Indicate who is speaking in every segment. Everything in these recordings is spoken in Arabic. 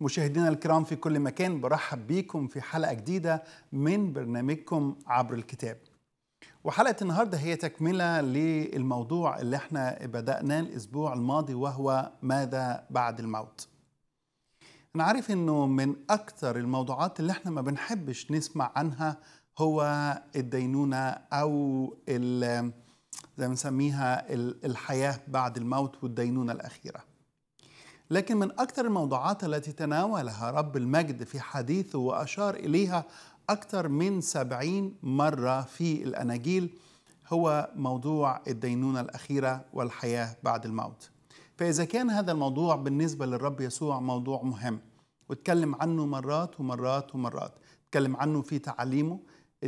Speaker 1: مشاهدينا الكرام في كل مكان برحب بيكم في حلقة جديدة من برنامجكم عبر الكتاب وحلقة النهاردة هي تكملة للموضوع اللي احنا بدأناه الأسبوع الماضي وهو ماذا بعد الموت أنا عارف أنه من أكثر الموضوعات اللي احنا ما بنحبش نسمع عنها هو الدينونة أو زي ما نسميها الحياة بعد الموت والدينونة الأخيرة لكن من أكثر الموضوعات التي تناولها رب المجد في حديثه وأشار إليها أكثر من سبعين مرة في الأناجيل هو موضوع الدينونة الأخيرة والحياة بعد الموت فإذا كان هذا الموضوع بالنسبة للرب يسوع موضوع مهم وتكلم عنه مرات ومرات ومرات تكلم عنه في تعاليمه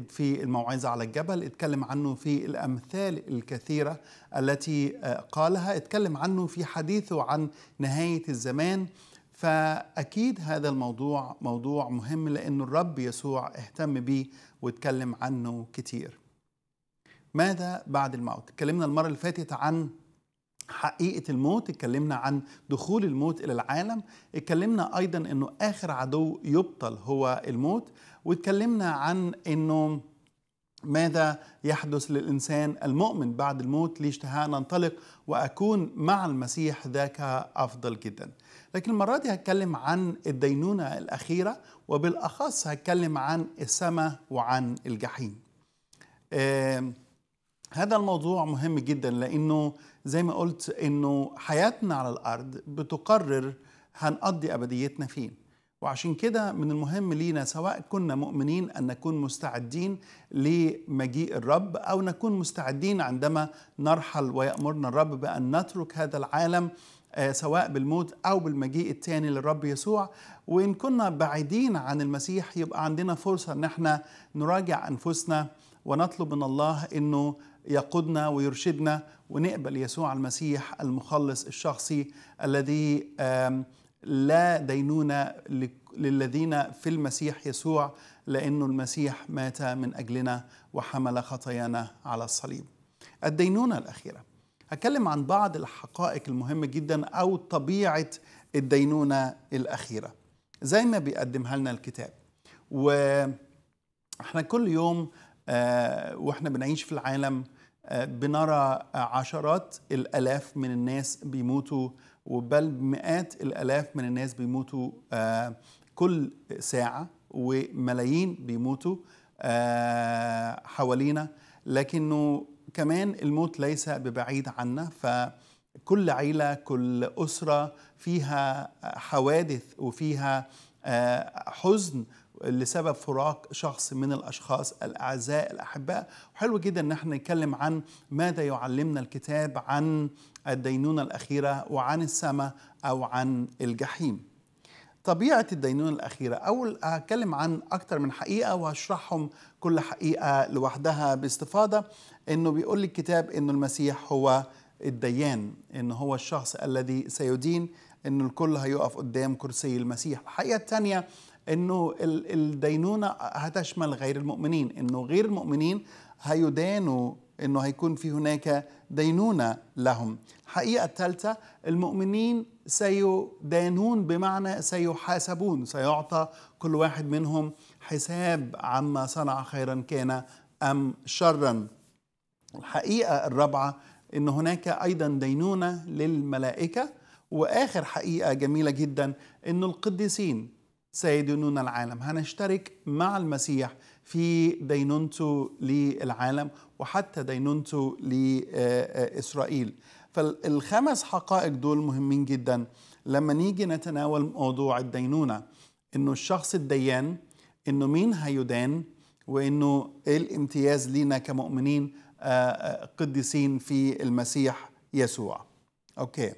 Speaker 1: في الموعظة على الجبل اتكلم عنه في الأمثال الكثيرة التي آه، قالها اتكلم عنه في حديثه عن نهاية الزمان فأكيد هذا الموضوع موضوع مهم لأن الرب يسوع اهتم بيه واتكلم عنه كتير ماذا بعد الموت؟ اتكلمنا المرة اللي فاتت عن حقيقة الموت اتكلمنا عن دخول الموت إلى العالم اتكلمنا أيضا أنه آخر عدو يبطل هو الموت واتكلمنا عن انه ماذا يحدث للإنسان المؤمن بعد الموت ان ننطلق وأكون مع المسيح ذاك أفضل جدا لكن المرة دي هتكلم عن الدينونة الأخيرة وبالأخص هتكلم عن السماء وعن الجحيم آه هذا الموضوع مهم جدا لأنه زي ما قلت أنه حياتنا على الأرض بتقرر هنقضي أبديتنا فين وعشان كده من المهم لينا سواء كنا مؤمنين أن نكون مستعدين لمجيء الرب أو نكون مستعدين عندما نرحل ويأمرنا الرب بأن نترك هذا العالم آه، سواء بالموت أو بالمجيء الثاني للرب يسوع وإن كنا بعيدين عن المسيح يبقى عندنا فرصة أن احنا نراجع أنفسنا ونطلب من الله أنه يقودنا ويرشدنا ونقبل يسوع المسيح المخلص الشخصي الذي لا دينونة للذين في المسيح يسوع لأن المسيح مات من أجلنا وحمل خطايانا على الصليب الدينونة الأخيرة هتكلم عن بعض الحقائق المهمة جدا أو طبيعة الدينونة الأخيرة زي ما بيقدمها لنا الكتاب وإحنا كل يوم آه، وإحنا بنعيش في العالم آه، بنرى عشرات الآلاف من الناس بيموتوا وبل مئات الالاف من الناس بيموتوا آه، كل ساعه وملايين بيموتوا آه، حوالينا لكنه كمان الموت ليس ببعيد عنا فكل عيله كل اسره فيها حوادث وفيها آه، حزن لسبب فراق شخص من الاشخاص الاعزاء الاحباء وحلو جدا ان احنا نتكلم عن ماذا يعلمنا الكتاب عن الدينونه الاخيره وعن السماء او عن الجحيم طبيعه الدينونه الاخيره اول هتكلم عن أكثر من حقيقه وهشرحهم كل حقيقه لوحدها باستفاضه انه بيقول الكتاب انه المسيح هو الديان ان هو الشخص الذي سيدين ان الكل هيقف قدام كرسي المسيح الحقيقه الثانيه انه الدينونه هتشمل غير المؤمنين انه غير المؤمنين هيدانوا انه هيكون في هناك دينونه لهم الحقيقه الثالثه المؤمنين سيدانون بمعنى سيحاسبون سيعطى كل واحد منهم حساب عما صنع خيرا كان ام شرا الحقيقه الرابعه ان هناك ايضا دينونه للملائكه واخر حقيقه جميله جدا ان القديسين سيدينون العالم هنشترك مع المسيح في دينونته للعالم وحتى دينونته لإسرائيل فالخمس حقائق دول مهمين جدا لما نيجي نتناول موضوع الدينونة انه الشخص الديان انه مين هيدان وانه ايه الامتياز لينا كمؤمنين آه، آه، قديسين في المسيح يسوع اوكي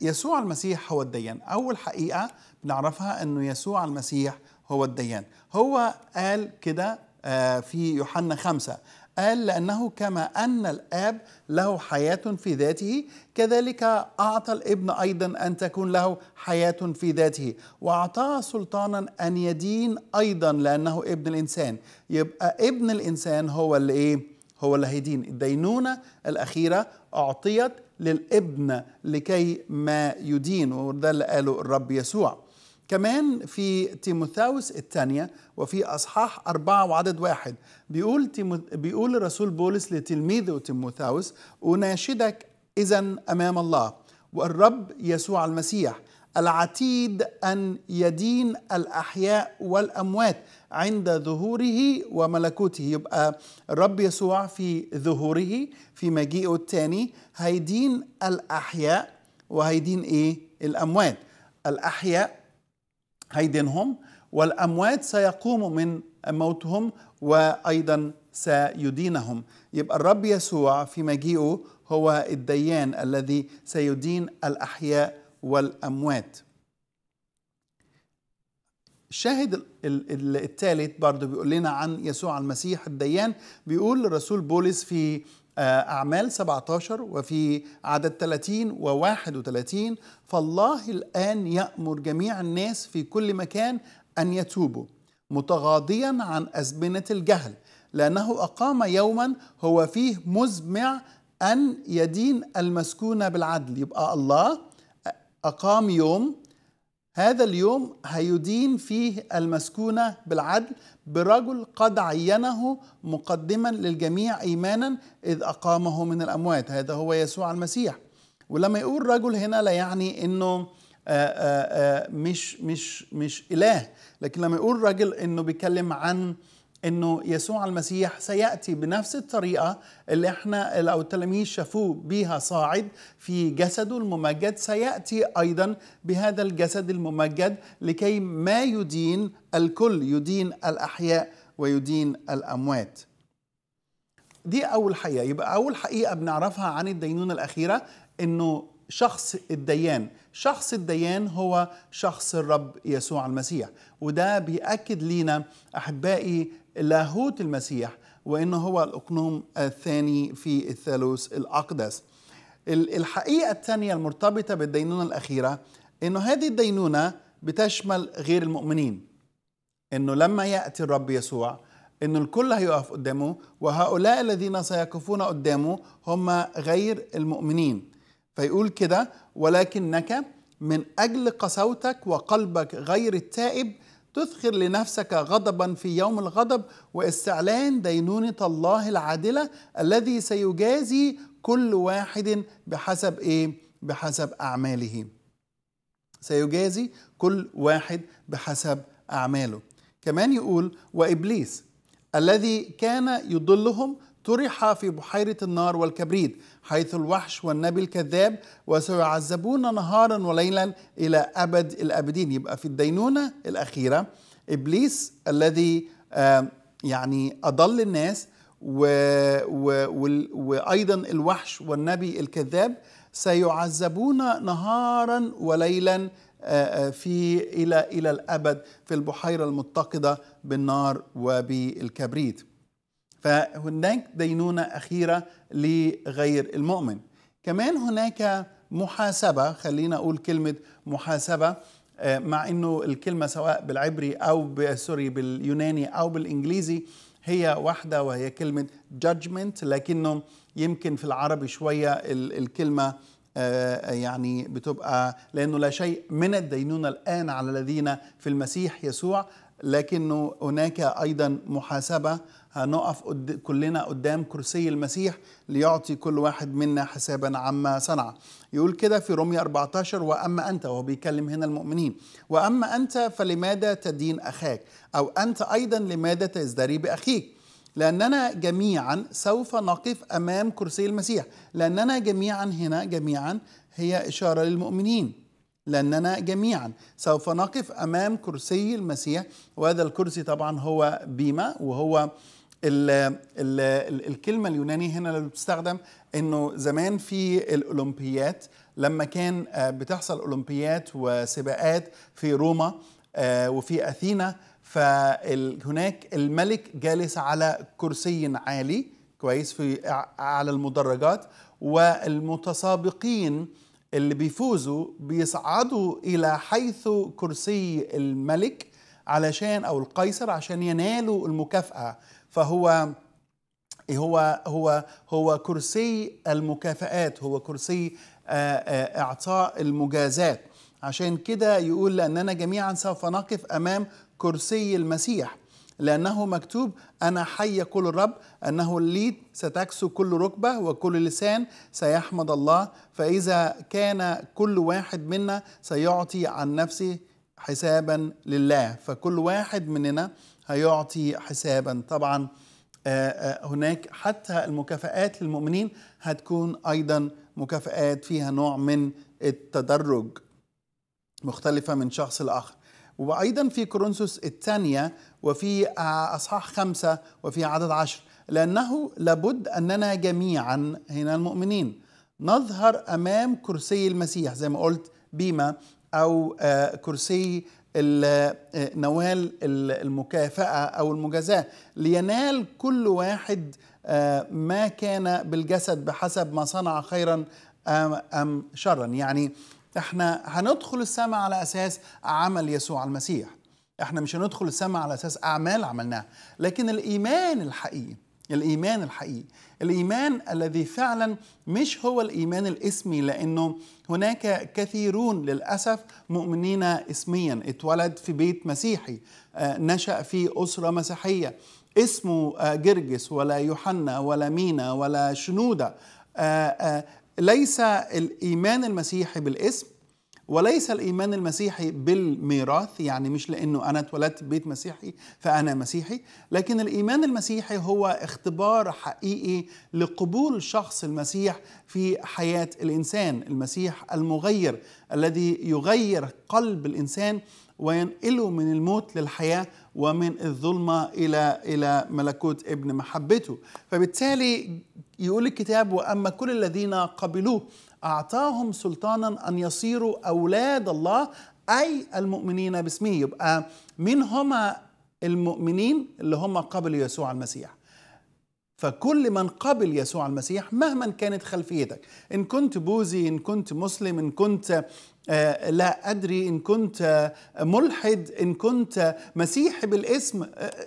Speaker 1: يسوع المسيح هو الديان اول حقيقه نعرفها أنه يسوع المسيح هو الديان هو قال كده آه، في يوحنا خمسة قال لأنه كما أن الآب له حياة في ذاته كذلك أعطى الابن أيضا أن تكون له حياة في ذاته وأعطاه سلطانا أن يدين أيضا لأنه ابن الإنسان يبقى ابن الإنسان هو اللي إيه؟ هو اللي هيدين الدينونة الأخيرة أعطيت للابن لكي ما يدين وده اللي قاله الرب يسوع كمان في تيموثاوس الثانية وفي أصحاح أربعة وعدد واحد بيقول, تيمو... بيقول الرسول بولس لتلميذه تيموثاوس أناشدك إذا أمام الله والرب يسوع المسيح العتيد أن يدين الأحياء والأموات عند ظهوره وملكوته يبقى الرب يسوع في ظهوره في مجيئه الثاني هيدين الأحياء وهيدين إيه الأموات الأحياء هيدينهم والأموات سيقوم من موتهم وأيضا سيدينهم يبقى الرب يسوع في مجيئه هو الديان الذي سيدين الأحياء والأموات الشاهد الثالث برضه بيقول لنا عن يسوع المسيح الديان بيقول الرسول بولس في آه، أعمال 17 وفي عدد 30 و31 فالله الآن يأمر جميع الناس في كل مكان أن يتوبوا متغاضيا عن أزمنة الجهل لأنه أقام يوما هو فيه مزمع أن يدين المسكون بالعدل يبقى الله أقام يوم هذا اليوم هيدين فيه المسكونة بالعدل برجل قد عينه مقدما للجميع إيمانا إذ أقامه من الأموات هذا هو يسوع المسيح ولما يقول رجل هنا لا يعني أنه آآ آه، آآ آه، آه، مش مش مش إله لكن لما يقول رجل أنه بيتكلم عن انه يسوع المسيح سياتي بنفس الطريقه اللي احنا او التلاميذ شافوه بها صاعد في جسده الممجد سياتي ايضا بهذا الجسد الممجد لكي ما يدين الكل يدين الاحياء ويدين الاموات دي اول حقيقه يبقى اول حقيقه بنعرفها عن الدينونه الاخيره انه شخص الديان شخص الديان هو شخص الرب يسوع المسيح وده بيأكد لينا أحبائي لاهوت المسيح وانه هو الاقنوم الثاني في الثالوث الاقدس. الحقيقه الثانيه المرتبطه بالدينونه الاخيره انه هذه الدينونه بتشمل غير المؤمنين. انه لما ياتي الرب يسوع انه الكل هيقف قدامه وهؤلاء الذين سيقفون قدامه هم غير المؤمنين. فيقول كده ولكنك من اجل قسوتك وقلبك غير التائب تثخر لنفسك غضبا في يوم الغضب واستعلان دينونة الله العادلة الذي سيجازي كل واحد بحسب ايه؟ بحسب أعماله سيجازي كل واحد بحسب أعماله كمان يقول وإبليس الذي كان يضلهم طرح في بحيرة النار والكبريت حيث الوحش والنبي الكذاب وسيعذبون نهارا وليلا إلى أبد الأبدين يبقى في الدينونة الأخيرة إبليس الذي يعني أضل الناس و... و... و... وأيضا الوحش والنبي الكذاب سيعذبون نهارا وليلا في إلى إلى الأبد في البحيرة المتقدة بالنار وبالكبريت فهناك دينونة أخيرة لغير المؤمن كمان هناك محاسبة خلينا أقول كلمة محاسبة آه، مع أنه الكلمة سواء بالعبري أو سوري باليوناني أو بالإنجليزي هي واحدة وهي كلمة judgment لكنه يمكن في العربي شوية الكلمة آه، يعني بتبقى لأنه لا شيء من الدينونة الآن على الذين في المسيح يسوع لكنه هناك ايضا محاسبه هنقف كلنا قدام كرسي المسيح ليعطي كل واحد منا حسابا عما صنع يقول كده في رومية 14 وأما أنت وهو بيكلم هنا المؤمنين وأما أنت فلماذا تدين أخاك أو أنت أيضا لماذا تزدري بأخيك لأننا جميعا سوف نقف أمام كرسي المسيح لأننا جميعا هنا جميعا هي إشارة للمؤمنين لأننا جميعا سوف نقف أمام كرسي المسيح وهذا الكرسي طبعا هو بيما وهو الـ الـ الـ الكلمة اليونانية هنا اللي بتستخدم انه زمان في الاولمبيات لما كان آه، بتحصل اولمبيات وسباقات في روما آه، وفي اثينا فهناك الملك جالس على كرسي عالي كويس في على المدرجات والمتسابقين اللي بيفوزوا بيصعدوا الى حيث كرسي الملك علشان او القيصر عشان ينالوا المكافاه فهو إيه هو هو هو كرسي المكافآت هو كرسي آه، آه، إعطاء المجازات عشان كده يقول لأننا جميعا سوف نقف أمام كرسي المسيح لأنه مكتوب أنا حي كل الرب أنه لي ستكسو كل ركبة وكل لسان سيحمد الله فإذا كان كل واحد منا سيعطي عن نفسه حسابا لله فكل واحد مننا هيعطي حسابا طبعا آه، آه، هناك حتى المكافآت للمؤمنين هتكون أيضا مكافآت فيها نوع من التدرج مختلفة من شخص لآخر وأيضا في كورنثوس الثانية وفي آه، أصحاح خمسة وفي عدد عشر لأنه لابد أننا جميعا هنا المؤمنين نظهر أمام كرسي المسيح زي ما قلت بيما أو آه، كرسي آه، نوال المكافأة أو المجازاة لينال كل واحد ما كان بالجسد بحسب ما صنع خيرا أم شرا يعني احنا هندخل السماء على أساس عمل يسوع المسيح احنا مش هندخل السماء على اساس اعمال عملناها لكن الايمان الحقيقي الايمان الحقيقي الايمان الذي فعلا مش هو الايمان الاسمي لانه هناك كثيرون للاسف مؤمنين اسميا اتولد في بيت مسيحي آه، نشا في اسره مسيحيه اسمه آه، جرجس ولا يوحنا ولا مينا ولا شنوده آه، ليس الايمان المسيحي بالاسم وليس الايمان المسيحي بالميراث يعني مش لانه انا اتولدت بيت مسيحي فانا مسيحي لكن الايمان المسيحي هو اختبار حقيقي لقبول شخص المسيح في حياه الانسان المسيح المغير الذي يغير قلب الانسان وينقله من الموت للحياه ومن الظلمه الى الى ملكوت ابن محبته فبالتالي يقول الكتاب واما كل الذين قبلوه أعطاهم سلطانا أن يصيروا أولاد الله أي المؤمنين باسمه يبقى مين هما المؤمنين اللي هم قبل يسوع المسيح فكل من قبل يسوع المسيح مهما كانت خلفيتك ان كنت بوذي ان كنت مسلم ان كنت آه، لا ادري ان كنت آه، ملحد ان كنت مسيحي بالاسم آه،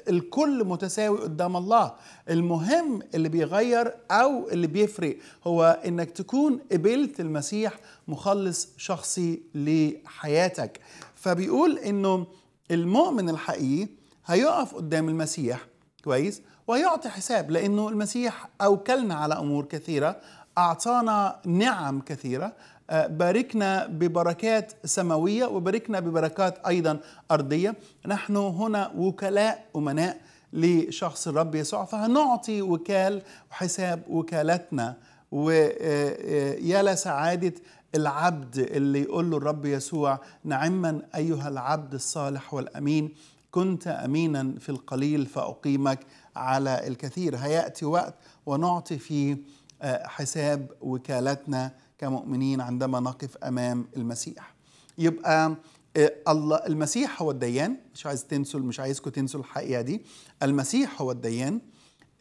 Speaker 1: الكل متساوي قدام الله المهم اللي بيغير او اللي بيفرق هو انك تكون قبلت المسيح مخلص شخصي لحياتك فبيقول انه المؤمن الحقيقي هيقف قدام المسيح كويس ويعطي حساب لانه المسيح اوكلنا على امور كثيره اعطانا نعم كثيره آه، باركنا ببركات سماويه وباركنا ببركات ايضا ارضيه نحن هنا وكلاء امناء لشخص الرب يسوع فهنعطي وكال وحساب وكالتنا ويا آه، آه، لسعاده العبد اللي يقول له الرب يسوع نعما ايها العبد الصالح والامين كنت امينا في القليل فاقيمك على الكثير هياتي وقت ونعطي فيه آه، حساب وكالتنا كمؤمنين عندما نقف امام المسيح يبقى آه، الله المسيح هو الديان مش عايز تنسوا مش عايزكم تنسوا الحقيقه دي المسيح هو الديان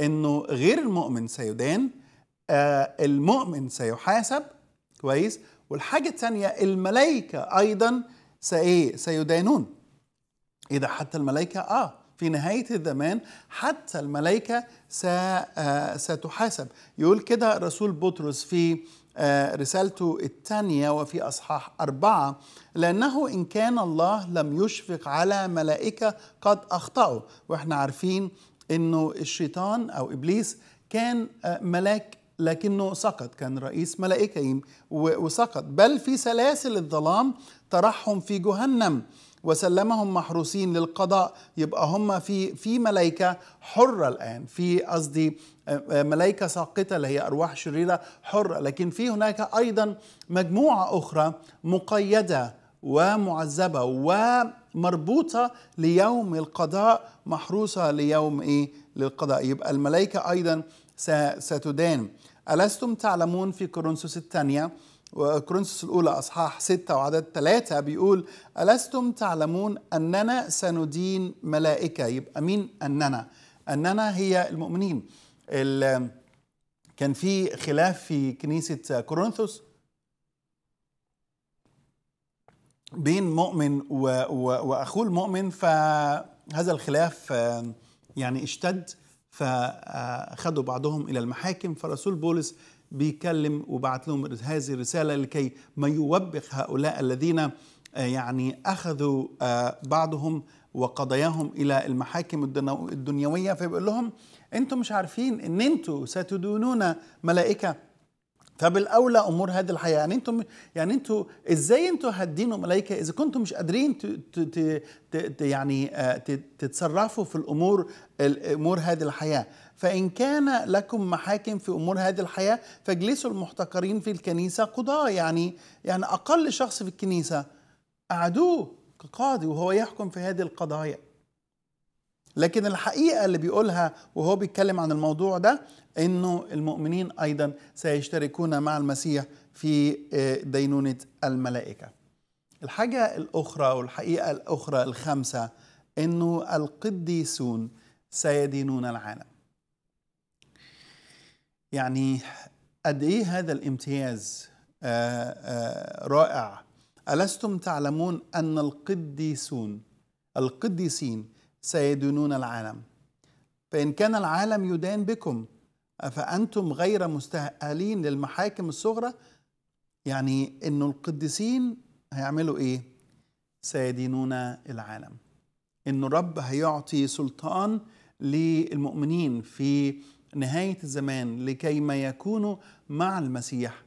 Speaker 1: انه غير المؤمن سيدان آه، المؤمن سيحاسب كويس والحاجه الثانيه الملائكه ايضا سايه سيدانون إذا حتى الملائكه اه في نهايه الزمان حتى الملائكه آه، ستحاسب يقول كده رسول بطرس في آه، رسالته الثانية وفي أصحاح أربعة لأنه إن كان الله لم يشفق على ملائكة قد أخطأوا وإحنا عارفين أنه الشيطان أو إبليس كان آه، ملاك لكنه سقط كان رئيس ملائكة وسقط بل في سلاسل الظلام طرحهم في جهنم وسلمهم محروسين للقضاء يبقى هم في في ملائكه حره الان في قصدي آه، آه، ملائكه ساقطه اللي هي ارواح شريره حره لكن في هناك ايضا مجموعه اخرى مقيده ومعذبه ومربوطه ليوم القضاء محروسه ليوم ايه للقضاء يبقى الملائكه ايضا ستدان ألستم تعلمون في كورنثوس الثانية وكرونسوس الأولى أصحاح ستة وعدد ثلاثة بيقول ألستم تعلمون أننا سندين ملائكة يبقى مين أننا؟ أننا هي المؤمنين كان في خلاف في كنيسة كورنثوس بين مؤمن واخوه المؤمن فهذا الخلاف يعني اشتد فاخذوا بعضهم الى المحاكم فرسول بولس بيكلم وبعت لهم هذه الرسالة لكي ما يوبخ هؤلاء الذين آه، يعني أخذوا آه، بعضهم وقضاياهم إلى المحاكم الدنيوية فبيقول لهم أنتم مش عارفين أن أنتم ستدونون ملائكة فبالاولى امور هذه الحياه يعني انتم يعني انتم ازاي انتم هتدينوا ملائكه اذا كنتم مش قادرين ت ت ت ت يعني آه، تتصرفوا في الامور الامور هذه الحياه فإن كان لكم محاكم في أمور هذه الحياة فاجلسوا المحتكرين في الكنيسة قضاة يعني يعني أقل شخص في الكنيسة أعدوه كقاضي وهو يحكم في هذه القضايا لكن الحقيقة اللي بيقولها وهو بيتكلم عن الموضوع ده أنه المؤمنين أيضا سيشتركون مع المسيح في آه، دينونة الملائكة الحاجة الأخرى والحقيقة الأخرى الخامسة أنه القديسون سيدينون العالم يعني قد ايه هذا الامتياز آآ آه، آآ آه، رائع الستم تعلمون ان القديسون القديسين سيدينون العالم فان كان العالم يدان بكم فانتم غير مستاهلين للمحاكم الصغرى يعني انه القديسين هيعملوا ايه سيدينون العالم انه الرب هيعطي سلطان للمؤمنين في نهاية الزمان لكي ما يكونوا مع المسيح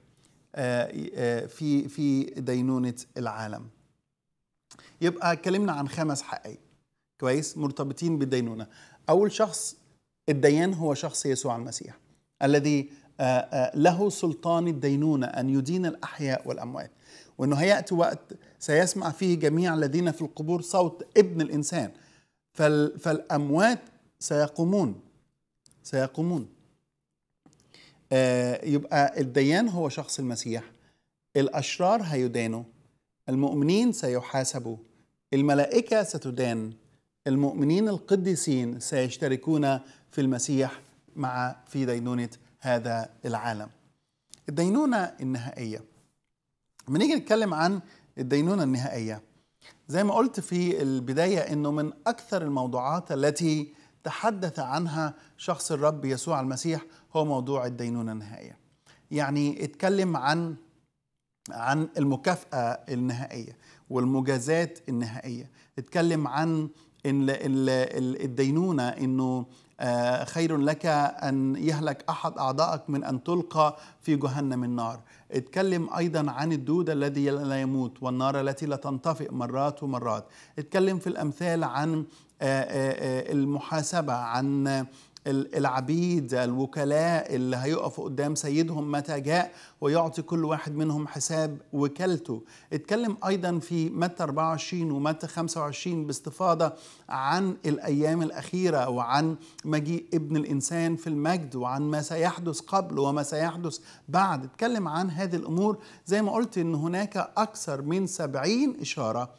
Speaker 1: آه، آه، في في دينونة العالم يبقى اتكلمنا عن خمس حقائق كويس مرتبطين بالدينونة أول شخص الديان هو شخص يسوع المسيح الذي آه، له سلطان الدينونة أن يدين الأحياء والأموات وأنه هيأتي وقت سيسمع فيه جميع الذين في القبور صوت ابن الإنسان فالأموات سيقومون سيقومون آه، يبقى الديان هو شخص المسيح الأشرار هيدانوا المؤمنين سيحاسبوا الملائكة ستدان المؤمنين القديسين سيشتركون في المسيح مع في دينونة هذا العالم الدينونة النهائية لما نيجي نتكلم عن الدينونة النهائية زي ما قلت في البداية انه من اكثر الموضوعات التي تحدث عنها شخص الرب يسوع المسيح هو موضوع الدينونة النهائية يعني اتكلم عن عن المكافأة النهائية والمجازات النهائية اتكلم عن الدينونة انه آه، خير لك أن يهلك أحد أعضائك من أن تلقى في جهنم النار اتكلم أيضا عن الدود الذي لا يموت والنار التي لا تنطفئ مرات ومرات اتكلم في الأمثال عن آه، آه، آه، المحاسبه عن العبيد الوكلاء اللي هيقفوا قدام سيدهم متى جاء ويعطي كل واحد منهم حساب وكالته اتكلم ايضا في متى 24 ومتى 25 باستفاضه عن الايام الاخيره وعن مجيء ابن الانسان في المجد وعن ما سيحدث قبل وما سيحدث بعد اتكلم عن هذه الامور زي ما قلت ان هناك اكثر من 70 اشاره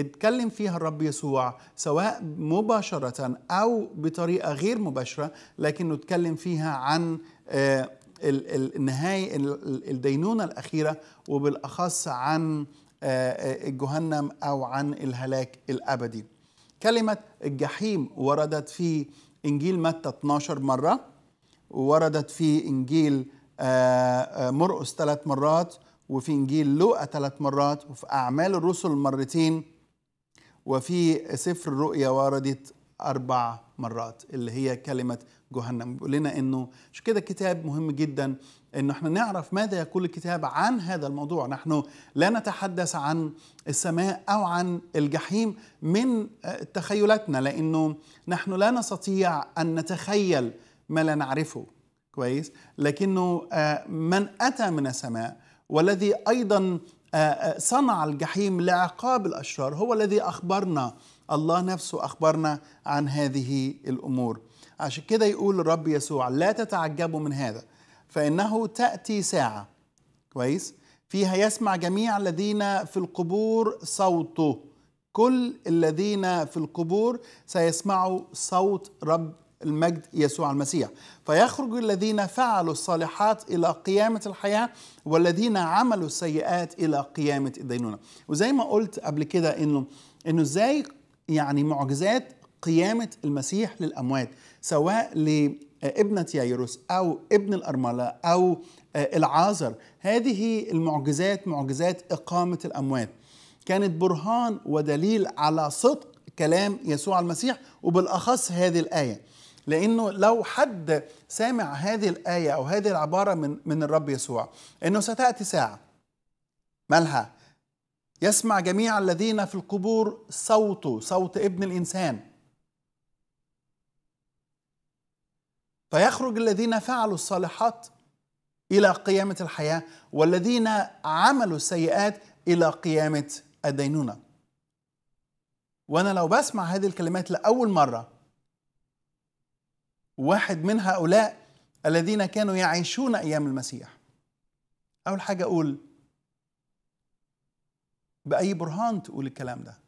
Speaker 1: اتكلم فيها الرب يسوع سواء مباشرة أو بطريقة غير مباشرة لكنه اتكلم فيها عن آه، النهاية الدينونة الأخيرة وبالأخص عن آه، آه، جهنم أو عن الهلاك الأبدي كلمة الجحيم وردت في إنجيل متى 12 مرة وردت في إنجيل مرقس ثلاث مرات وفي إنجيل لوقا ثلاث مرات وفي أعمال الرسل مرتين وفي سفر الرؤيا وردت أربع مرات اللي هي كلمة جهنم بيقول لنا إنه مش كده كتاب مهم جدا إنه إحنا نعرف ماذا يقول الكتاب عن هذا الموضوع نحن لا نتحدث عن السماء أو عن الجحيم من آه، تخيلاتنا لأنه نحن لا نستطيع أن نتخيل ما لا نعرفه كويس لكنه آه، من أتى من السماء والذي أيضا آه، آه، صنع الجحيم لعقاب الأشرار هو الذي أخبرنا الله نفسه أخبرنا عن هذه الأمور عشان كده يقول الرب يسوع لا تتعجبوا من هذا فإنه تأتي ساعة كويس فيها يسمع جميع الذين في القبور صوته كل الذين في القبور سيسمعوا صوت رب المجد يسوع المسيح فيخرج الذين فعلوا الصالحات إلى قيامة الحياة والذين عملوا السيئات إلى قيامة الدينونة وزي ما قلت قبل كده إنه إنه إزاي يعني معجزات قيامة المسيح للأموات سواء لابنة ييروس أو ابن الأرملة أو العازر هذه المعجزات معجزات إقامة الأموات كانت برهان ودليل على صدق كلام يسوع المسيح وبالأخص هذه الآية لانه لو حد سامع هذه الايه او هذه العباره من من الرب يسوع انه ستاتي ساعه مالها يسمع جميع الذين في القبور صوته صوت ابن الانسان فيخرج الذين فعلوا الصالحات الى قيامه الحياه والذين عملوا السيئات الى قيامه الدينونه وانا لو بسمع هذه الكلمات لاول مره واحد من هؤلاء الذين كانوا يعيشون ايام المسيح اول حاجه اقول باي برهان تقول الكلام ده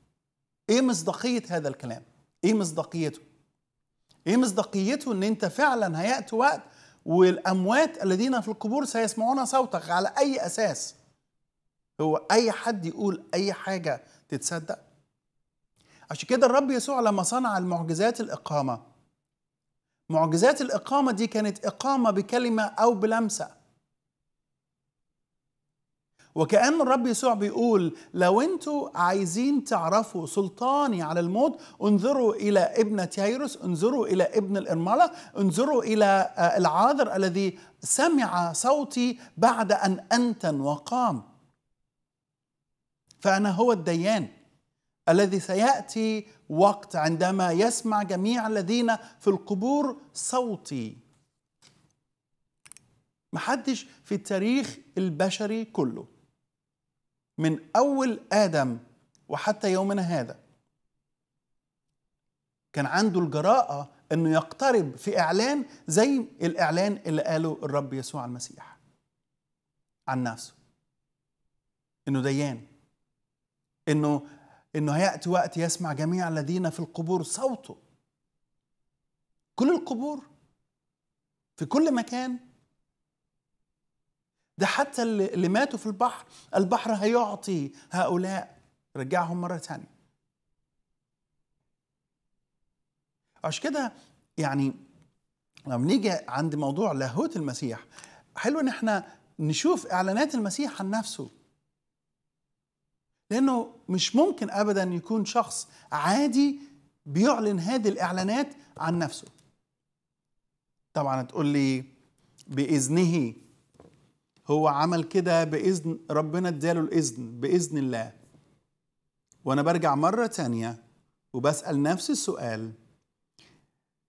Speaker 1: ايه مصداقيه هذا الكلام ايه مصداقيته ايه مصداقيته ان انت فعلا هياتي وقت والاموات الذين في القبور سيسمعون صوتك على اي اساس هو اي حد يقول اي حاجه تتصدق عشان كده الرب يسوع لما صنع المعجزات الاقامه معجزات الإقامة دي كانت إقامة بكلمة أو بلمسة وكأن الرب يسوع بيقول لو انتوا عايزين تعرفوا سلطاني على الموت انظروا إلى ابن تيروس انظروا إلى ابن الإرملة انظروا إلى آه، العاذر الذي سمع صوتي بعد أن أنتن وقام فأنا هو الديان الذي سياتي وقت عندما يسمع جميع الذين في القبور صوتي محدش في التاريخ البشري كله من اول ادم وحتى يومنا هذا كان عنده الجراءه انه يقترب في اعلان زي الاعلان اللي قاله الرب يسوع المسيح عن نفسه انه ديان انه انه هياتي وقت يسمع جميع الذين في القبور صوته كل القبور في كل مكان ده حتى اللي ماتوا في البحر البحر هيعطي هؤلاء رجعهم مرة ثانيه عشان كده يعني لما نيجي عند موضوع لاهوت المسيح حلو ان احنا نشوف اعلانات المسيح عن نفسه لانه مش ممكن ابدا يكون شخص عادي بيعلن هذه الاعلانات عن نفسه طبعا تقول لي باذنه هو عمل كده باذن ربنا اداله الاذن باذن الله وانا برجع مره تانية وبسال نفس السؤال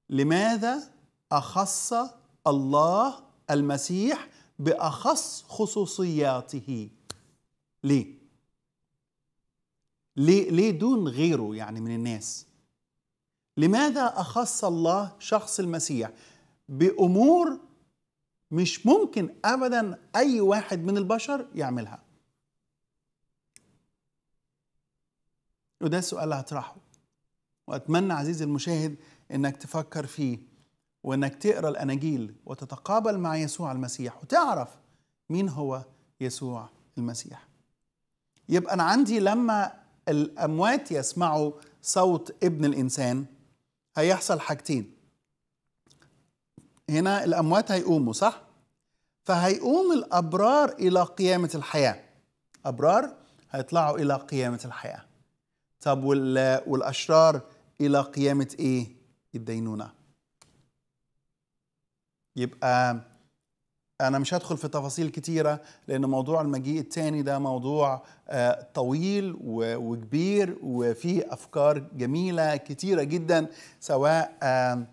Speaker 1: لماذا اخص الله المسيح باخص خصوصياته ليه ليه ليه دون غيره يعني من الناس لماذا اخص الله شخص المسيح بامور مش ممكن ابدا اي واحد من البشر يعملها وده السؤال اللي هطرحه واتمنى عزيزي المشاهد انك تفكر فيه وانك تقرا الاناجيل وتتقابل مع يسوع المسيح وتعرف مين هو يسوع المسيح يبقى انا عندي لما الأموات يسمعوا صوت ابن الإنسان هيحصل حاجتين هنا الأموات هيقوموا صح؟ فهيقوم الأبرار إلى قيامة الحياة أبرار هيطلعوا إلى قيامة الحياة طب والأشرار إلى قيامة إيه؟ الدينونة يبقى أنا مش هدخل في تفاصيل كتيرة لأن موضوع المجيء الثاني ده موضوع آه، طويل وكبير وفيه أفكار جميلة كتيرة جدا سواء آه،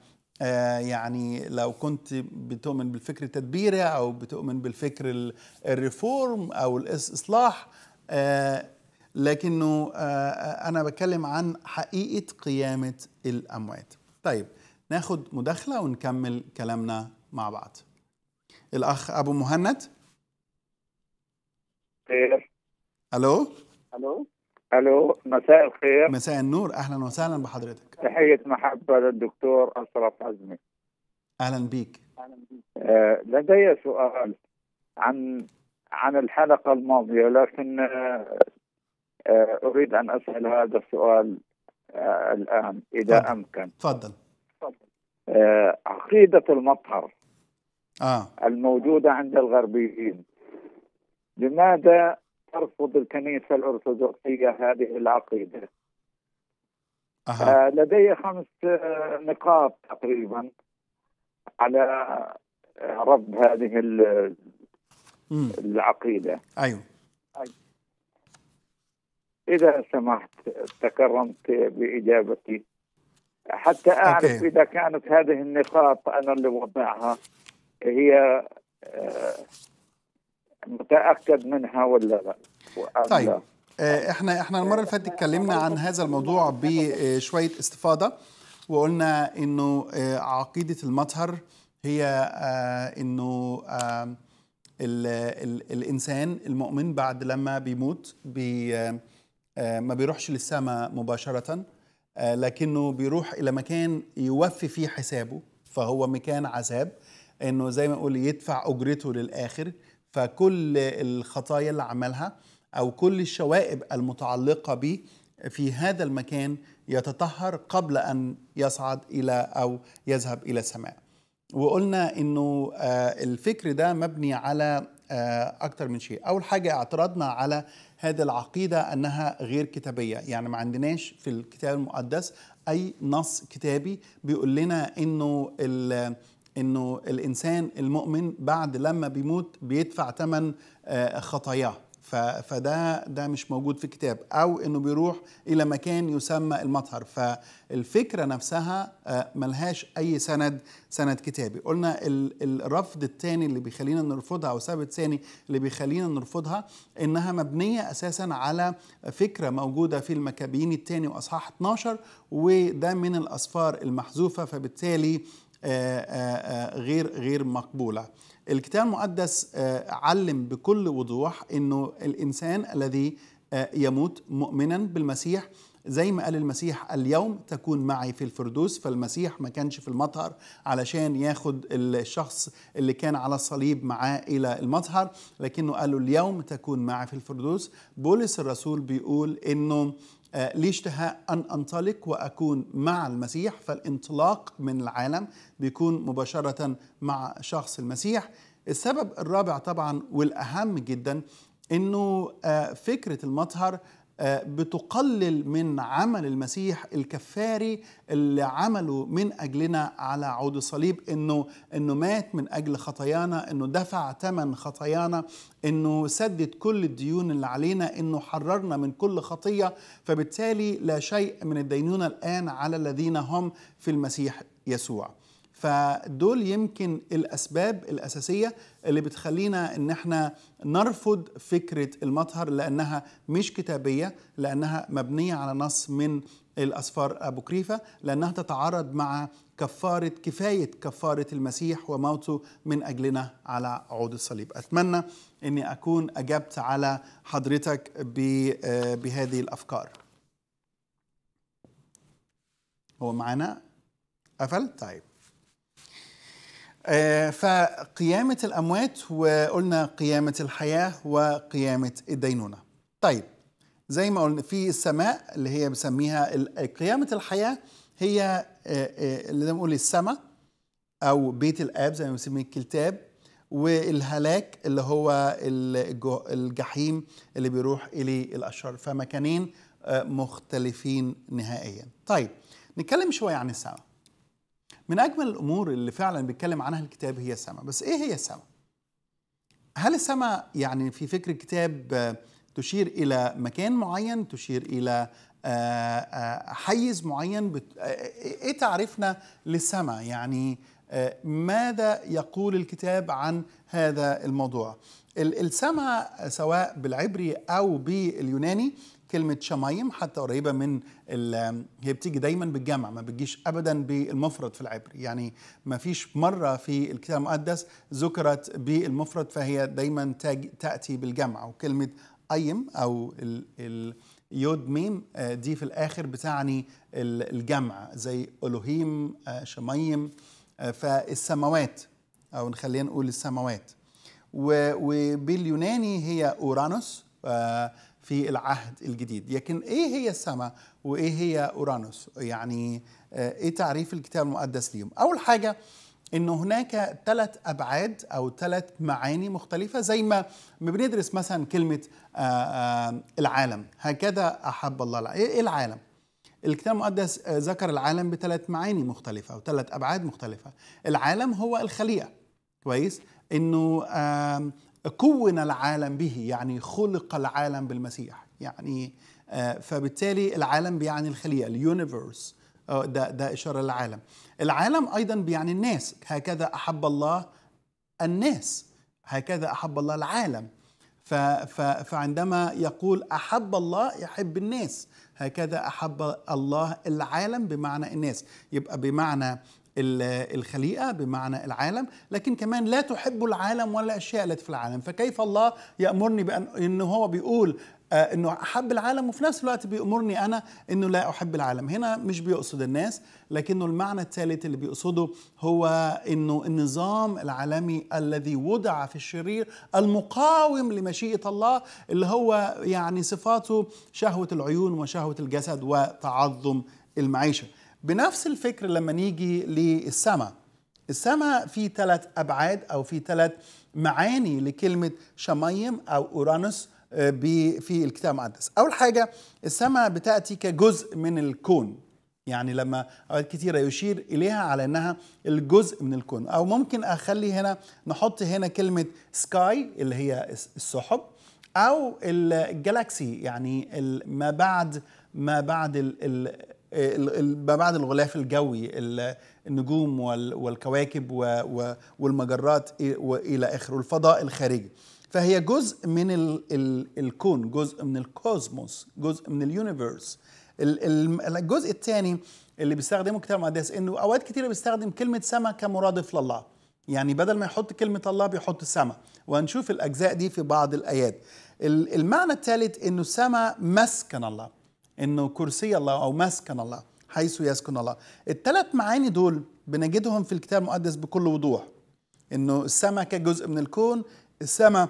Speaker 1: يعني لو كنت بتؤمن بالفكر التدبيري أو بتؤمن بالفكر الريفورم أو الإصلاح آه، لكنه أنا بتكلم عن حقيقة قيامة الأموات طيب ناخد مداخلة ونكمل كلامنا مع بعض الاخ ابو مهند خير الو
Speaker 2: الو الو مساء الخير
Speaker 1: مساء النور اهلا وسهلا بحضرتك
Speaker 2: تحيه محبه للدكتور اشرف عزمي
Speaker 1: اهلا بيك بيك آه،
Speaker 2: لدي سؤال عن عن الحلقه الماضيه لكن آه، آه، اريد ان اسال هذا السؤال الان اذا فضل. امكن تفضل عقيده المطهر آه. الموجودة عند الغربيين لماذا ترفض الكنيسة الأرثوذكسية هذه العقيدة آه. آه لدي خمس آه، نقاط تقريبا على آه، رفض هذه العقيدة أيوه إذا سمحت تكرمت بإجابتي حتى أعرف أوكي. إذا كانت هذه النقاط أنا اللي وضعها هي آه، متاكد منها ولا لا طيب
Speaker 1: آه، احنا احنا المره اللي فاتت اتكلمنا عن هذا الموضوع بشويه استفاضه وقلنا انه آه، عقيده المطهر هي انه الانسان المؤمن بعد لما بيموت بي ما بيروحش للسماء مباشره لكنه بيروح الى مكان يوفي فيه حسابه فهو مكان عذاب انه زي ما نقول يدفع اجرته للاخر فكل الخطايا اللي عملها او كل الشوائب المتعلقه به في هذا المكان يتطهر قبل ان يصعد الى او يذهب الى السماء وقلنا انه آه، الفكر ده مبني على آه، اكتر من شيء اول حاجه اعترضنا على هذه العقيده انها غير كتابيه يعني ما عندناش في الكتاب المقدس اي نص كتابي بيقول لنا انه انه الانسان المؤمن بعد لما بيموت بيدفع ثمن آه، خطاياه فده ده مش موجود في الكتاب او انه بيروح الى مكان يسمى المطهر فالفكره نفسها آه، ملهاش اي سند سند كتابي قلنا الرفض الثاني اللي بيخلينا نرفضها او السبب الثاني اللي بيخلينا نرفضها انها مبنيه اساسا على فكره موجوده في المكابين الثاني واصحاح 12 وده من الاسفار المحذوفه فبالتالي آه، آه، آه، غير غير مقبوله الكتاب المقدس علم بكل وضوح انه الانسان الذي يموت مؤمنا بالمسيح زي ما قال المسيح اليوم تكون معي في الفردوس فالمسيح ما كانش في المطهر علشان ياخد الشخص اللي كان على الصليب معاه الى المطهر لكنه قال له اليوم تكون معي في الفردوس بولس الرسول بيقول انه آه، ليشتهى أن أنطلق وأكون مع المسيح فالانطلاق من العالم بيكون مباشرة مع شخص المسيح السبب الرابع طبعا والأهم جدا أنه آه، فكرة المطهر آه، بتقلل من عمل المسيح الكفاري اللي عمله من اجلنا على عود الصليب انه انه مات من اجل خطايانا انه دفع ثمن خطايانا انه سدد كل الديون اللي علينا انه حررنا من كل خطيه فبالتالي لا شيء من الدينونه الان على الذين هم في المسيح يسوع. فدول يمكن الاسباب الاساسيه اللي بتخلينا ان احنا نرفض فكره المطهر لانها مش كتابيه لانها مبنيه على نص من الاسفار ابوكريفه لانها تتعارض مع كفاره كفايه كفاره المسيح وموته من اجلنا على عود الصليب اتمنى اني اكون اجبت على حضرتك آه، بهذه الافكار هو معانا قفل طيب آه، فقيامة الأموات وقلنا قيامة الحياة وقيامة الدينونة طيب زي ما قلنا في السماء اللي هي بسميها قيامة الحياة هي آه، آه، اللي نقول السماء أو بيت الآب زي ما بنسميه الكتاب والهلاك اللي هو الجحيم اللي بيروح إليه الأشرار فمكانين مختلفين نهائيا طيب نتكلم شوية عن السماء من أجمل الأمور اللي فعلا بيتكلم عنها الكتاب هي السماء بس إيه هي السماء؟ هل السماء يعني في فكر الكتاب تشير إلى مكان معين تشير إلى آه، آه، حيز معين آه، إيه-, إيه تعريفنا للسماء يعني ماذا يقول الكتاب عن هذا الموضوع السما سواء بالعبري او باليوناني كلمة شمايم حتى قريبة من هي بتيجي دايما بالجمع ما بتجيش أبدا بالمفرد في العبري يعني ما فيش مرة في الكتاب المقدس ذكرت بالمفرد فهي دايما تأتي بالجمع وكلمة أيم أو ال ال يود ميم آه، دي في الآخر بتعني الجمع زي ألوهيم آه، شمايم آه، فالسماوات أو نخلينا نقول السماوات وباليوناني هي اورانوس آه، في العهد الجديد لكن ايه هي السماء وايه هي اورانوس يعني آه، ايه تعريف الكتاب المقدس ليهم اول حاجه ان هناك ثلاث ابعاد او ثلاث معاني مختلفه زي ما بندرس مثلا كلمه آه، العالم هكذا احب الله ايه العالم الكتاب المقدس ذكر العالم بثلاث معاني مختلفه او ثلاث ابعاد مختلفه العالم هو الخليقه كويس انه كون العالم به يعني خلق العالم بالمسيح يعني آه، فبالتالي العالم بيعني الخلية اليونيفرس آه، ده ده إشارة للعالم العالم أيضا بيعني الناس هكذا أحب الله الناس هكذا أحب الله العالم فعندما يقول أحب الله يحب الناس هكذا أحب الله العالم بمعنى الناس يبقى بمعنى الخليقة بمعنى العالم لكن كمان لا تحب العالم ولا الأشياء التي في العالم فكيف الله يأمرني بأن إن هو بيقول آه، انه احب العالم وفي نفس الوقت بيأمرني انا انه لا احب العالم هنا مش بيقصد الناس لكنه المعنى الثالث اللي بيقصده هو انه النظام العالمي الذي وضع في الشرير المقاوم لمشيئة الله اللي هو يعني صفاته شهوة العيون وشهوة الجسد وتعظم المعيشة بنفس الفكر لما نيجي للسماء السماء في ثلاث أبعاد أو في ثلاث معاني لكلمة شميم أو أورانوس آه، في الكتاب المقدس أول حاجة السماء بتأتي كجزء من الكون يعني لما اوقات كثيره يشير اليها على انها الجزء من الكون او ممكن اخلي هنا نحط هنا كلمه سكاي اللي هي السحب او الجالكسي يعني ما بعد ما بعد ال ال ما بعد الغلاف الجوي النجوم والكواكب والمجرات والى اخره الفضاء الخارجي فهي جزء من الكون جزء من الكوزموس جزء من اليونيفيرس الجزء الثاني اللي بيستخدمه كتاب المقدس انه اوقات كثيره بيستخدم كلمه سما كمرادف لله يعني بدل ما يحط كلمه الله بيحط سما وهنشوف الاجزاء دي في بعض الايات المعنى الثالث انه سما مسكن الله انه كرسي الله او مسكن الله حيث يسكن الله الثلاث معاني دول بنجدهم في الكتاب المقدس بكل وضوح انه السماء كجزء من الكون السماء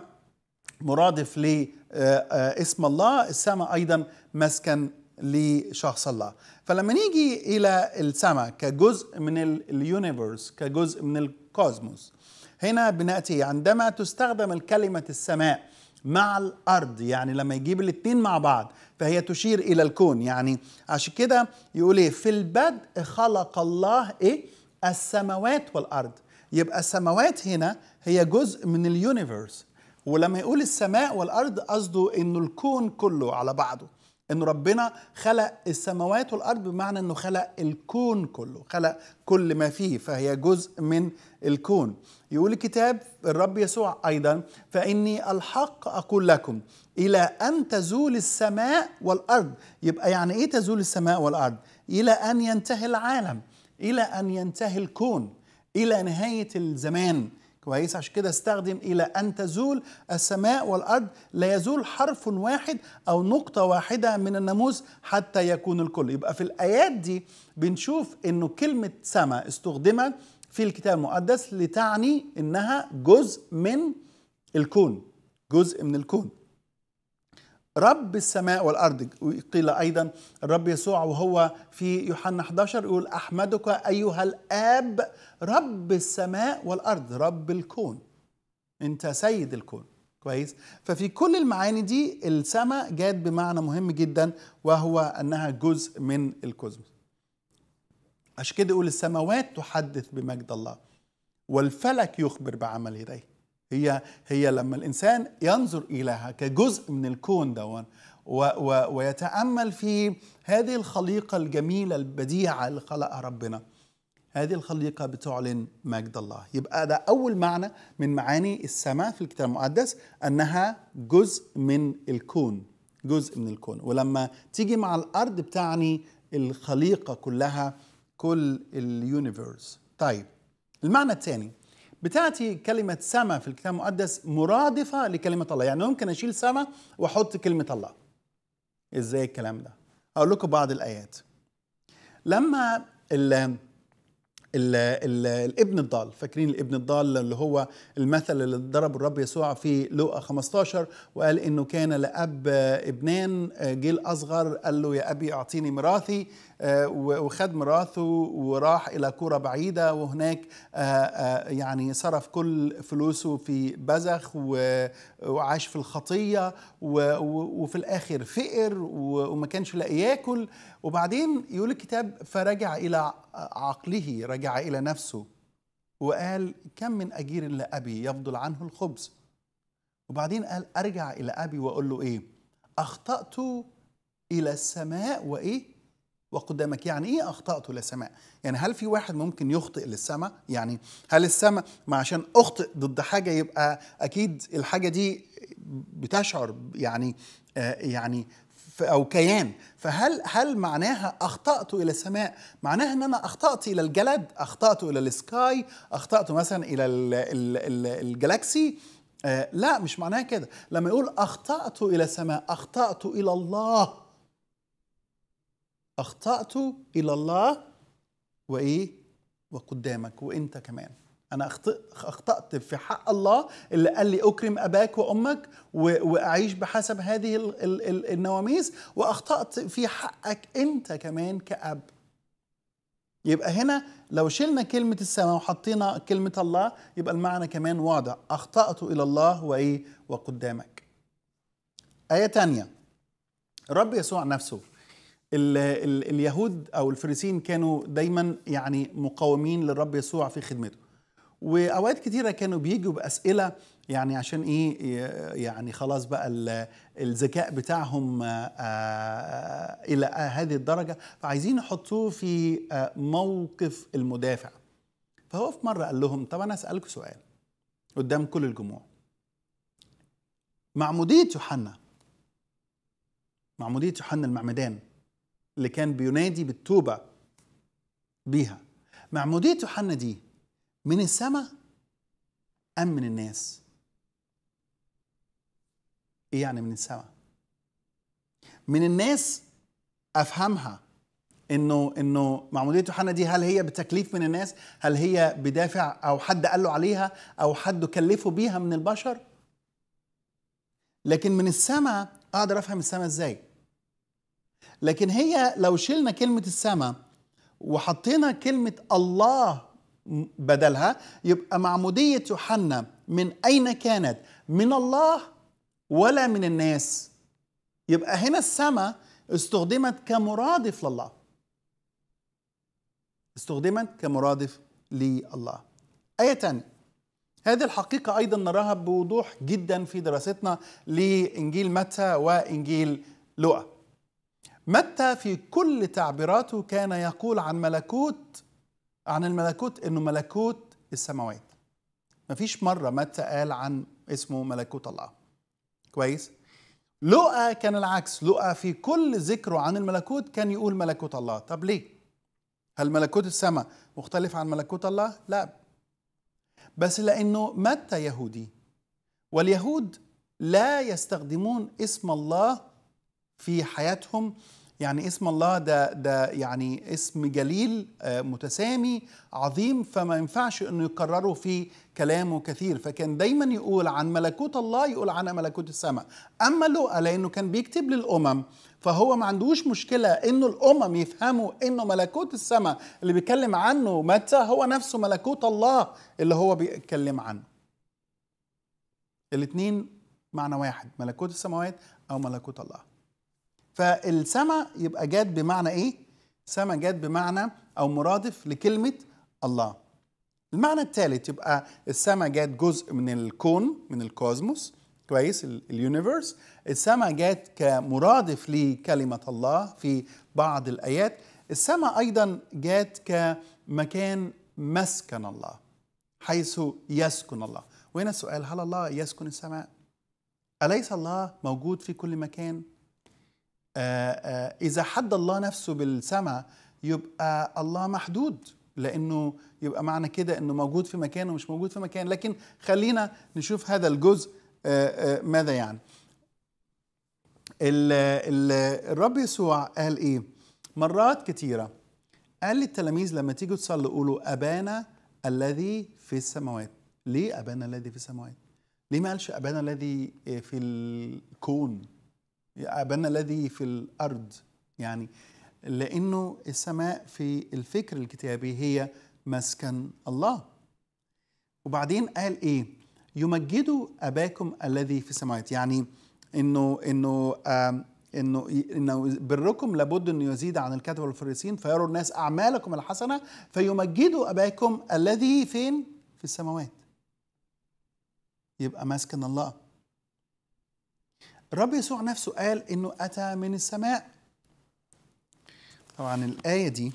Speaker 1: مرادف لاسم آه، آه، الله السماء ايضا مسكن لشخص الله فلما نيجي الى السماء كجزء من اليونيفرس كجزء من الكوزموس هنا بناتي عندما تستخدم الكلمه السماء مع الارض يعني لما يجيب الاثنين مع بعض فهي تشير إلى الكون يعني عشان كده يقول إيه في البدء خلق الله إيه السماوات والأرض يبقى السماوات هنا هي جزء من اليونيفرس ولما يقول السماء والأرض قصده إنه الكون كله على بعضه إن ربنا خلق السماوات والأرض بمعنى إنه خلق الكون كله خلق كل ما فيه فهي جزء من الكون يقول الكتاب الرب يسوع أيضا فإني الحق أقول لكم إلى أن تزول السماء والأرض يبقى يعني إيه تزول السماء والأرض إلى أن ينتهي العالم إلى أن ينتهي الكون إلى نهاية الزمان كويس عشان كده استخدم الى ان تزول السماء والارض لا يزول حرف واحد او نقطه واحده من الناموس حتى يكون الكل يبقى في الايات دي بنشوف انه كلمه سما استخدمت في الكتاب المقدس لتعني انها جزء من الكون جزء من الكون رب السماء والارض قيل ايضا الرب يسوع وهو في يوحنا 11 يقول احمدك ايها الاب رب السماء والارض رب الكون انت سيد الكون كويس ففي كل المعاني دي السماء جاءت بمعنى مهم جدا وهو انها جزء من الكوزموس عشان كده يقول السماوات تحدث بمجد الله والفلك يخبر بعمل يديه هي هي لما الانسان ينظر اليها كجزء من الكون دون ويتامل في هذه الخليقه الجميله البديعه اللي خلقها ربنا هذه الخليقه بتعلن مجد الله يبقى ده اول معنى من معاني السماء في الكتاب المقدس انها جزء من الكون جزء من الكون ولما تيجي مع الارض بتعني الخليقه كلها كل اليونيفيرس طيب المعنى الثاني بتاتي كلمة سما في الكتاب المقدس مرادفة لكلمة الله يعني ممكن أشيل سما وأحط كلمة الله إزاي الكلام ده أقول لكم بعض الآيات لما الـ الـ الـ الابن الضال فاكرين الابن الضال اللي هو المثل اللي ضرب الرب يسوع في لوقا 15 وقال انه كان لاب ابنان جيل اصغر قال له يا ابي اعطيني ميراثي آه، وخد مراثه وراح الى كره بعيده وهناك آه، آه، يعني صرف كل فلوسه في بذخ وعاش في الخطيه وفي الاخر فقر وما كانش لاقي ياكل وبعدين يقول الكتاب فرجع الى عقله رجع الى نفسه وقال كم من اجير لابي يفضل عنه الخبز وبعدين قال ارجع الى ابي واقول له ايه اخطات الى السماء وايه وقدامك يعني ايه اخطات سماء يعني هل في واحد ممكن يخطئ للسماء يعني هل السماء ما عشان اخطئ ضد حاجه يبقى اكيد الحاجه دي بتشعر يعني آه يعني او كيان فهل هل معناها اخطات الى السماء معناها ان انا اخطات الى الجلد اخطات الى السكاي اخطات مثلا الى الـ الـ الـ الجلاكسي آه لا مش معناها كده لما يقول اخطات الى السماء اخطات الى الله اخطات الى الله وايه وقدامك وانت كمان انا اخطات في حق الله اللي قال لي اكرم اباك وامك واعيش بحسب هذه النواميس واخطات في حقك انت كمان كاب يبقى هنا لو شلنا كلمة السماء وحطينا كلمة الله يبقى المعنى كمان واضح أخطأت إلى الله وإيه وقدامك آية تانية الرب يسوع نفسه ال ال اليهود او الفريسيين كانوا دايما يعني مقاومين للرب يسوع في خدمته واوقات كتيره كانوا بيجوا باسئله يعني عشان ايه يعني خلاص بقى الذكاء بتاعهم آه، آه، الى هذه الدرجه فعايزين يحطوه في آه، موقف المدافع فهو في مره قال لهم طب انا اسالكم سؤال قدام كل الجموع معموديه يوحنا معموديه يوحنا المعمدان اللي كان بينادي بالتوبة بيها معمودية يوحنا دي من السماء أم من الناس إيه يعني من السماء من الناس أفهمها انه انه معموديه يوحنا دي هل هي بتكليف من الناس؟ هل هي بدافع او حد قال له عليها او حد كلفه بيها من البشر؟ لكن من السماء اقدر افهم السماء ازاي؟ لكن هي لو شلنا كلمة السماء وحطينا كلمة الله بدلها يبقى معمودية يوحنا من أين كانت؟ من الله ولا من الناس يبقى هنا السماء استخدمت كمرادف لله استخدمت كمرادف لله آية تانية هذه الحقيقة أيضا نراها بوضوح جدا في دراستنا لإنجيل متى وإنجيل لوقا متى في كل تعبيراته كان يقول عن ملكوت عن الملكوت انه ملكوت السماوات مفيش مرة متى قال عن اسمه ملكوت الله كويس لؤى كان العكس لؤى في كل ذكره عن الملكوت كان يقول ملكوت الله طب ليه هل ملكوت السماء مختلف عن ملكوت الله لا بس لانه متى يهودي واليهود لا يستخدمون اسم الله في حياتهم يعني اسم الله ده ده يعني اسم جليل آه، متسامي عظيم فما ينفعش انه يكرره في كلامه كثير فكان دايما يقول عن ملكوت الله يقول عن ملكوت السماء اما لوقا لانه كان بيكتب للامم فهو ما عندوش مشكله انه الامم يفهموا انه ملكوت السماء اللي بيتكلم عنه متى هو نفسه ملكوت الله اللي هو بيتكلم عنه الاثنين معنى واحد ملكوت السماوات او ملكوت الله فالسماء يبقى جاد بمعنى ايه سماء جاد بمعنى او مرادف لكلمه الله المعنى الثالث يبقى السماء جاد جزء من الكون من الكوزموس كويس اليونيفرس السماء جات كمرادف لكلمه الله في بعض الايات السماء ايضا جات كمكان مسكن الله حيث يسكن الله وهنا السؤال هل الله يسكن السماء اليس الله موجود في كل مكان آه، آه، إذا حد الله نفسه بالسماء يبقى الله محدود لأنه يبقى معنى كده أنه موجود في مكان ومش موجود في مكان لكن خلينا نشوف هذا الجزء آه، ماذا يعني الرب يسوع قال إيه مرات كتيرة قال للتلاميذ لما تيجوا تصلوا قولوا أبانا الذي في السماوات ليه أبانا الذي في السماوات ليه ما قالش أبانا الذي في الكون أبانا الذي في الأرض يعني لأنه السماء في الفكر الكتابي هي مسكن الله وبعدين قال إيه يمجدوا أباكم الذي في السماوات يعني إنه إنه انه انه بركم لابد انه يزيد عن الكتب والفريسين فيروا الناس اعمالكم الحسنه فيمجدوا اباكم الذي فين؟ في السماوات. يبقى مسكن الله. الرب يسوع نفسه قال انه اتى من السماء طبعا الايه دي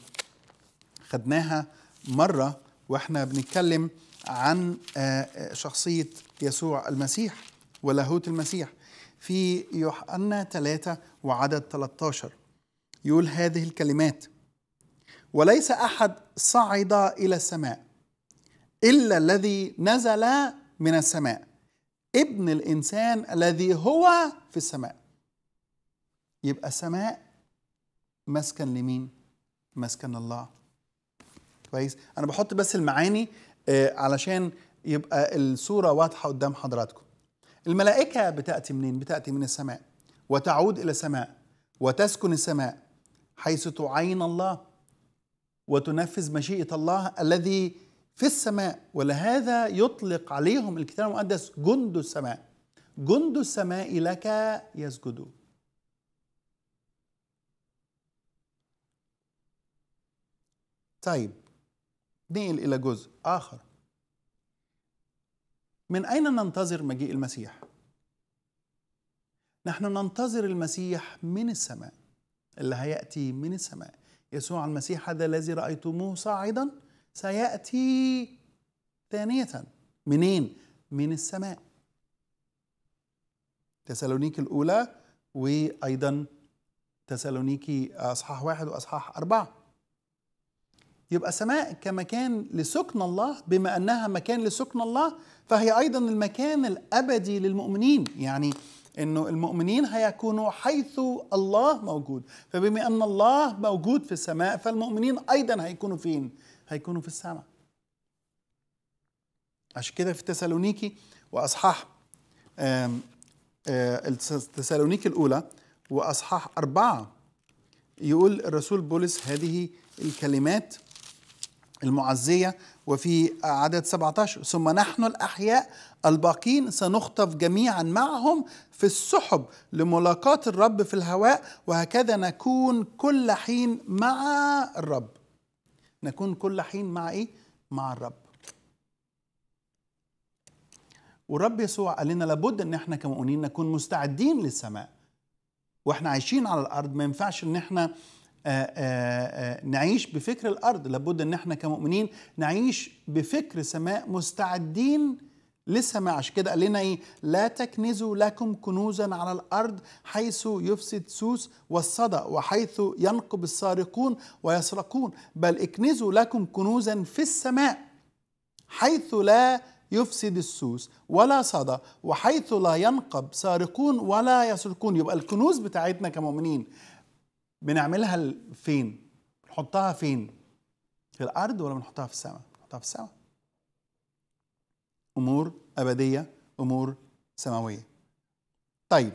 Speaker 1: خدناها مره واحنا بنتكلم عن آه، آه، شخصيه يسوع المسيح ولاهوت المسيح في يوحنا 3 وعدد 13 يقول هذه الكلمات وليس احد صعد الى السماء الا الذي نزل من السماء ابن الانسان الذي هو في السماء يبقى السماء مسكن لمين مسكن الله كويس انا بحط بس المعاني آه، علشان يبقى الصوره واضحه قدام حضراتكم الملائكه بتاتي منين بتاتي من السماء وتعود الى السماء وتسكن السماء حيث تعين الله وتنفذ مشيئه الله الذي في السماء ولهذا يطلق عليهم الكتاب المقدس جند السماء جند السماء لك يسجدون طيب ننقل إلى جزء آخر من أين ننتظر مجيء المسيح؟ نحن ننتظر المسيح من السماء اللي هيأتي من السماء يسوع المسيح هذا الذي رأيتموه صاعدا سيأتي ثانية منين؟ من السماء تسالونيك الأولى وأيضا تسالونيكي أصحاح واحد وأصحاح أربعة يبقى السماء كمكان لسكن الله بما أنها مكان لسكن الله فهي أيضا المكان الأبدي للمؤمنين يعني انه المؤمنين هيكونوا حيث الله موجود فبما ان الله موجود في السماء فالمؤمنين ايضا هيكونوا فين هيكونوا في السماء عشان كده في تسالونيكي واصحاح آه، تسالونيكي الاولى واصحاح اربعه يقول الرسول بولس هذه الكلمات المعزيه وفي عدد 17 ثم نحن الاحياء الباقين سنخطف جميعا معهم في السحب لملاقاه الرب في الهواء وهكذا نكون كل حين مع الرب نكون كل حين مع ايه مع الرب والرب يسوع قال لنا لابد ان احنا كمؤمنين نكون مستعدين للسماء واحنا عايشين على الارض ما ينفعش ان احنا آآ آه، آآ آه، آه، نعيش بفكر الارض لابد ان احنا كمؤمنين نعيش بفكر سماء مستعدين لسه ما عشان كده قال لنا ايه لا تكنزوا لكم كنوزا على الارض حيث يفسد سوس والصدى وحيث ينقب السارقون ويسرقون بل اكنزوا لكم كنوزا في السماء حيث لا يفسد السوس ولا صدى وحيث لا ينقب سارقون ولا يسرقون يبقى الكنوز بتاعتنا كمؤمنين بنعملها فين؟ بنحطها فين؟ في الارض ولا بنحطها في السماء؟ بنحطها في السماء امور ابديه امور سماويه طيب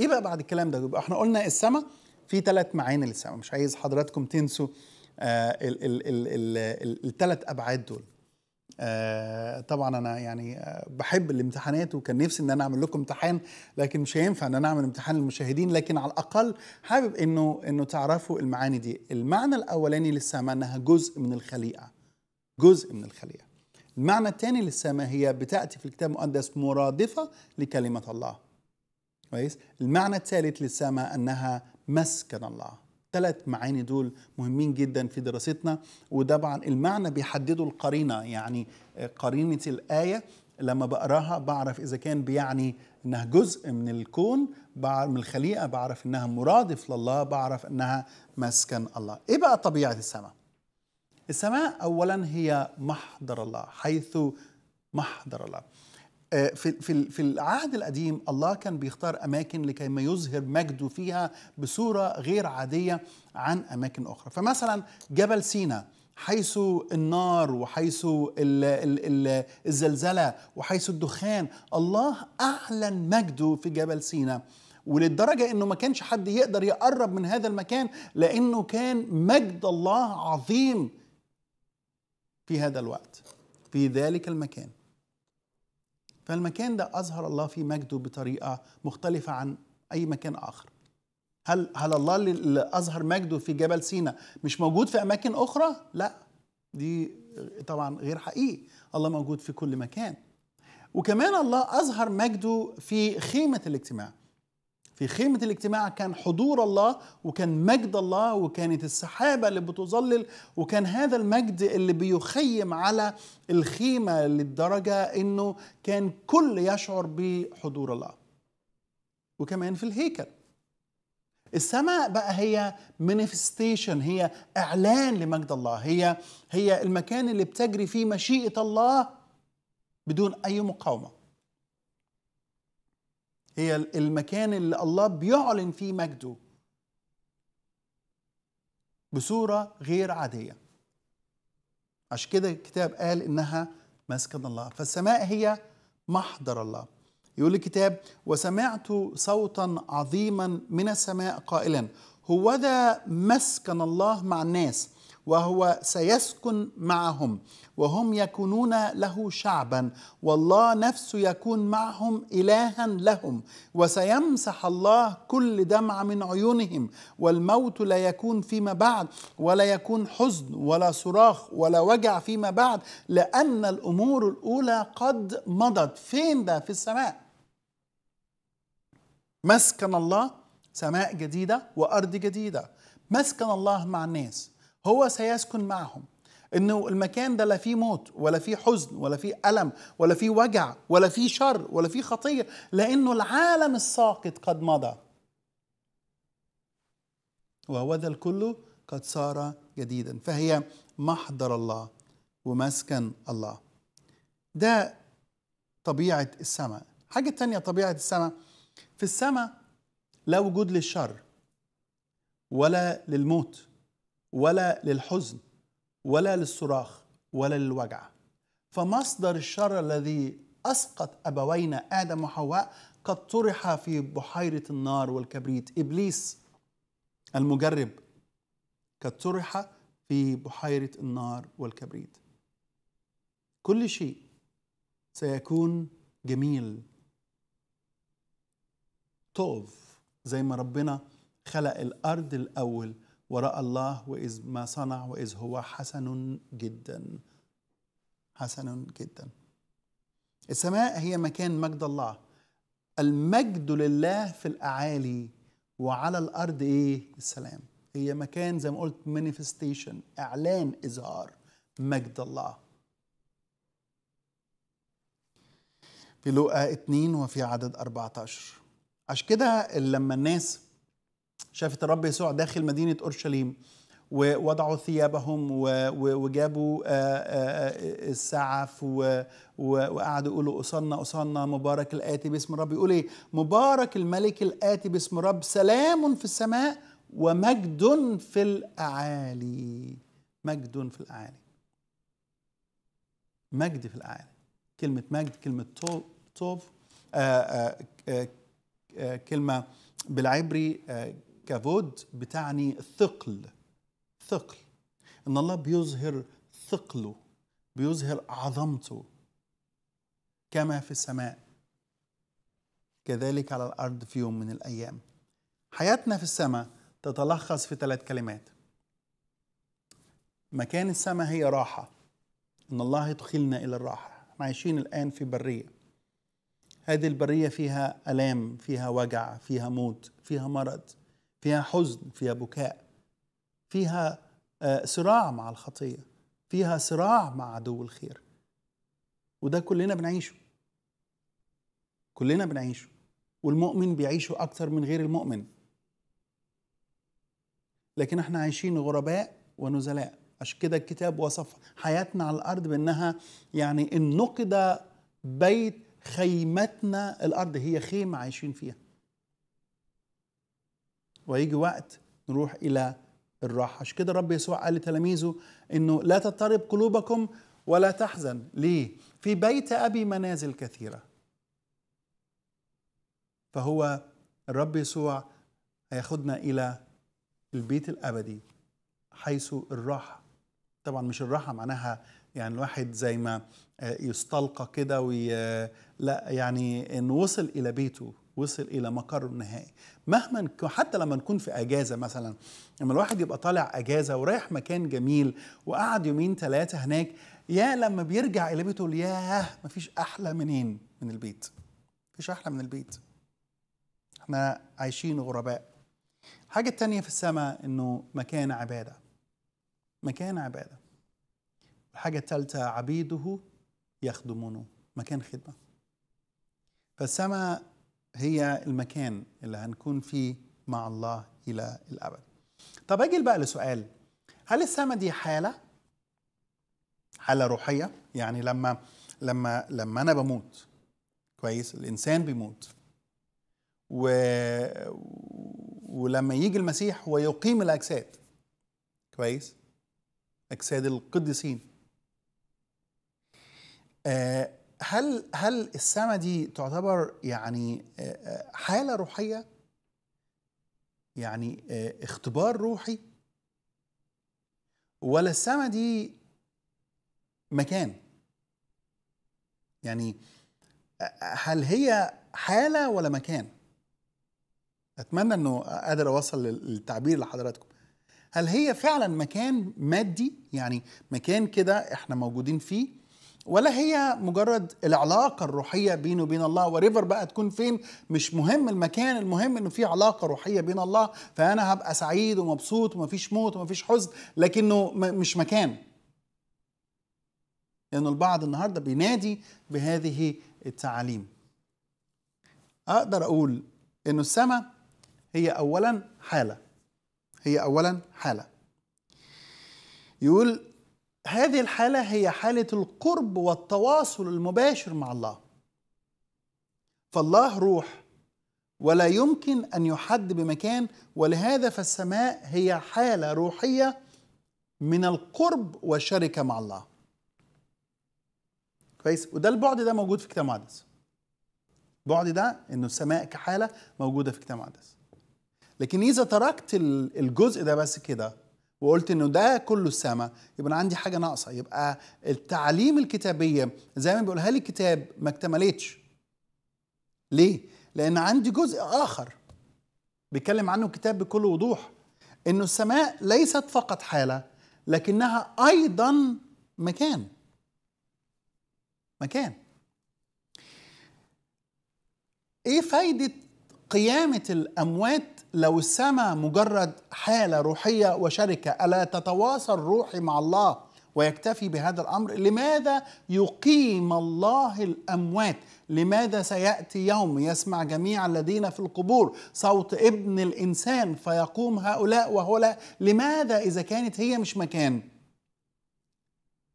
Speaker 1: ايه بقى بعد الكلام ده يبقى احنا قلنا السماء في ثلاث معاني للسماء مش عايز حضراتكم تنسوا آه الثلاث ابعاد دول آه طبعا انا يعني آه بحب الامتحانات وكان نفسي ان انا اعمل لكم امتحان لكن مش هينفع ان انا اعمل امتحان للمشاهدين لكن على الاقل حابب انه انه تعرفوا المعاني دي المعنى الاولاني للسماء انها جزء من الخليقه جزء من الخليقه المعنى الثاني هي بتأتي في الكتاب المقدس مرادفة لكلمة الله كويس المعنى الثالث للسماء أنها مسكن الله ثلاث معاني دول مهمين جدا في دراستنا وطبعا المعنى بيحدده القرينة يعني قرينة الآية لما بقراها بعرف إذا كان بيعني إنها جزء من الكون من الخليقة بعرف إنها مرادف لله بعرف إنها مسكن الله إيه بقى طبيعة السماء السماء أولا هي محضر الله حيث محضر الله آه، في في في العهد القديم الله كان بيختار اماكن لكي ما يظهر مجده فيها بصوره غير عاديه عن اماكن اخرى فمثلا جبل سينا حيث النار وحيث الزلزله وحيث الدخان الله اعلن مجده في جبل سينا وللدرجة انه ما كانش حد يقدر يقرب من هذا المكان لانه كان مجد الله عظيم في هذا الوقت في ذلك المكان فالمكان ده أظهر الله فيه مجده بطريقة مختلفة عن أي مكان آخر هل هل الله اللي أظهر مجده في جبل سينا مش موجود في أماكن أخرى؟ لا دي طبعا غير حقيقي الله موجود في كل مكان وكمان الله أظهر مجده في خيمة الاجتماع في خيمة الاجتماع كان حضور الله وكان مجد الله وكانت السحابة اللي بتظلل وكان هذا المجد اللي بيخيم على الخيمة للدرجة انه كان كل يشعر بحضور الله وكمان في الهيكل السماء بقى هي مانيفستيشن هي اعلان لمجد الله هي هي المكان اللي بتجري فيه مشيئه الله بدون اي مقاومه هي المكان اللي الله بيعلن فيه مجده بصورة غير عادية عشان كده الكتاب قال إنها مسكن الله فالسماء هي محضر الله يقول الكتاب وسمعت صوتا عظيما من السماء قائلا هو ذا مسكن الله مع الناس وهو سيسكن معهم وهم يكونون له شعبا والله نفسه يكون معهم الها لهم وسيمسح الله كل دمع من عيونهم والموت لا يكون فيما بعد ولا يكون حزن ولا صراخ ولا وجع فيما بعد لان الامور الاولى قد مضت فين ده في السماء مسكن الله سماء جديده وارض جديده مسكن الله مع الناس هو سيسكن معهم انه المكان ده لا فيه موت ولا فيه حزن ولا فيه الم ولا فيه وجع ولا فيه شر ولا فيه خطيه لانه العالم الساقط قد مضى وهو ذا الكل قد صار جديدا فهي محضر الله ومسكن الله ده طبيعه السماء حاجه تانية طبيعه السماء في السماء لا وجود للشر ولا للموت ولا للحزن ولا للصراخ ولا للوجع فمصدر الشر الذي اسقط ابوينا ادم وحواء قد طرح في بحيره النار والكبريت ابليس المجرب قد طرح في بحيره النار والكبريت كل شيء سيكون جميل طوف زي ما ربنا خلق الارض الاول وراء الله وإذ ما صنع وإذ هو حسن جدا حسن جدا السماء هي مكان مجد الله المجد لله في الأعالي وعلى الأرض إيه السلام هي مكان زي ما قلت مانيفستيشن إعلان إظهار مجد الله في لوقا 2 وفي عدد 14 عشان كده لما الناس شافت الرب يسوع داخل مدينة أورشليم ووضعوا ثيابهم وجابوا آه، آه، آه، السعف وقعدوا يقولوا أصلنا أصلنا مبارك الآتي باسم الرب يقول إيه مبارك الملك الآتي باسم الرب سلام في السماء ومجد في الأعالي مجد في الأعالي مجد في الأعالي كلمة مجد كلمة توب, توب آآ كلمة بالعبري كافود بتعني ثقل ثقل ان الله بيظهر ثقله بيظهر عظمته كما في السماء كذلك على الارض في يوم من الايام حياتنا في السماء تتلخص في ثلاث كلمات مكان السماء هي راحه ان الله يدخلنا الى الراحه احنا عايشين الان في بريه هذه البريه فيها الام فيها وجع فيها موت فيها مرض فيها حزن فيها بكاء فيها آه، صراع مع الخطيه فيها صراع مع عدو الخير وده كلنا بنعيشه كلنا بنعيشه والمؤمن بيعيشه اكتر من غير المؤمن لكن احنا عايشين غرباء ونزلاء عشان كده الكتاب وصف حياتنا على الارض بانها يعني ان نقد بيت خيمتنا الارض هي خيمه عايشين فيها ويجي وقت نروح الى الراحه عشان كده الرب يسوع قال لتلاميذه انه لا تضطرب قلوبكم ولا تحزن ليه في بيت ابي منازل كثيره فهو الرب يسوع هياخدنا الى البيت الابدي حيث الراحه طبعا مش الراحه معناها يعني الواحد زي ما آه، يستلقى كده وي... آه، لا يعني ان وصل الى بيته وصل الى مقره النهائي مهما حتى لما نكون في اجازه مثلا لما الواحد يبقى طالع اجازه ورايح مكان جميل وقعد يومين ثلاثه هناك يا لما بيرجع الى بيته يقول ياه مفيش احلى منين من البيت مفيش احلى من البيت احنا عايشين غرباء الحاجه تانية في السماء انه مكان عباده مكان عباده الحاجه الثالثه عبيده يخدمونه مكان خدمه فالسماء هي المكان اللي هنكون فيه مع الله إلى الأبد طب أجي بقى لسؤال هل السماء دي حالة حالة روحية يعني لما لما لما أنا بموت كويس الإنسان بيموت و... ولما يجي المسيح ويقيم الأجساد كويس أجساد القديسين آه هل هل السما دي تعتبر يعني آه، آه، حاله روحيه يعني آه، اختبار روحي ولا السما دي مكان يعني هل هي حاله ولا مكان اتمنى انه قادر اوصل للتعبير لحضراتكم هل هي فعلا مكان مادي يعني مكان كده احنا موجودين فيه ولا هي مجرد العلاقه الروحيه بينه وبين الله وريفر بقى تكون فين مش مهم المكان المهم انه في علاقه روحيه بين الله فانا هبقى سعيد ومبسوط ومفيش موت ومفيش حزن لكنه مش مكان لأن البعض النهارده بينادي بهذه التعاليم. أقدر أقول إنه السماء هي أولاً حالة. هي أولاً حالة. يقول هذه الحالة هي حالة القرب والتواصل المباشر مع الله فالله روح ولا يمكن أن يحد بمكان ولهذا فالسماء هي حالة روحية من القرب والشركة مع الله كويس وده البعد ده موجود في كتاب مقدس البعد ده انه السماء كحالة موجودة في كتاب مقدس لكن إذا تركت الجزء ده بس كده وقلت انه ده كله السماء يبقى انا عندي حاجه ناقصه يبقى التعليم الكتابيه زي ما بيقولها لي الكتاب ما اكتملتش ليه لان عندي جزء اخر بيتكلم عنه الكتاب بكل وضوح انه السماء ليست فقط حاله لكنها ايضا مكان مكان ايه فايده قيامة الأموات لو السماء مجرد حالة روحية وشركة ألا تتواصل روحي مع الله ويكتفي بهذا الأمر لماذا يقيم الله الأموات لماذا سيأتي يوم يسمع جميع الذين في القبور صوت ابن الإنسان فيقوم هؤلاء وهؤلاء لماذا إذا كانت هي مش مكان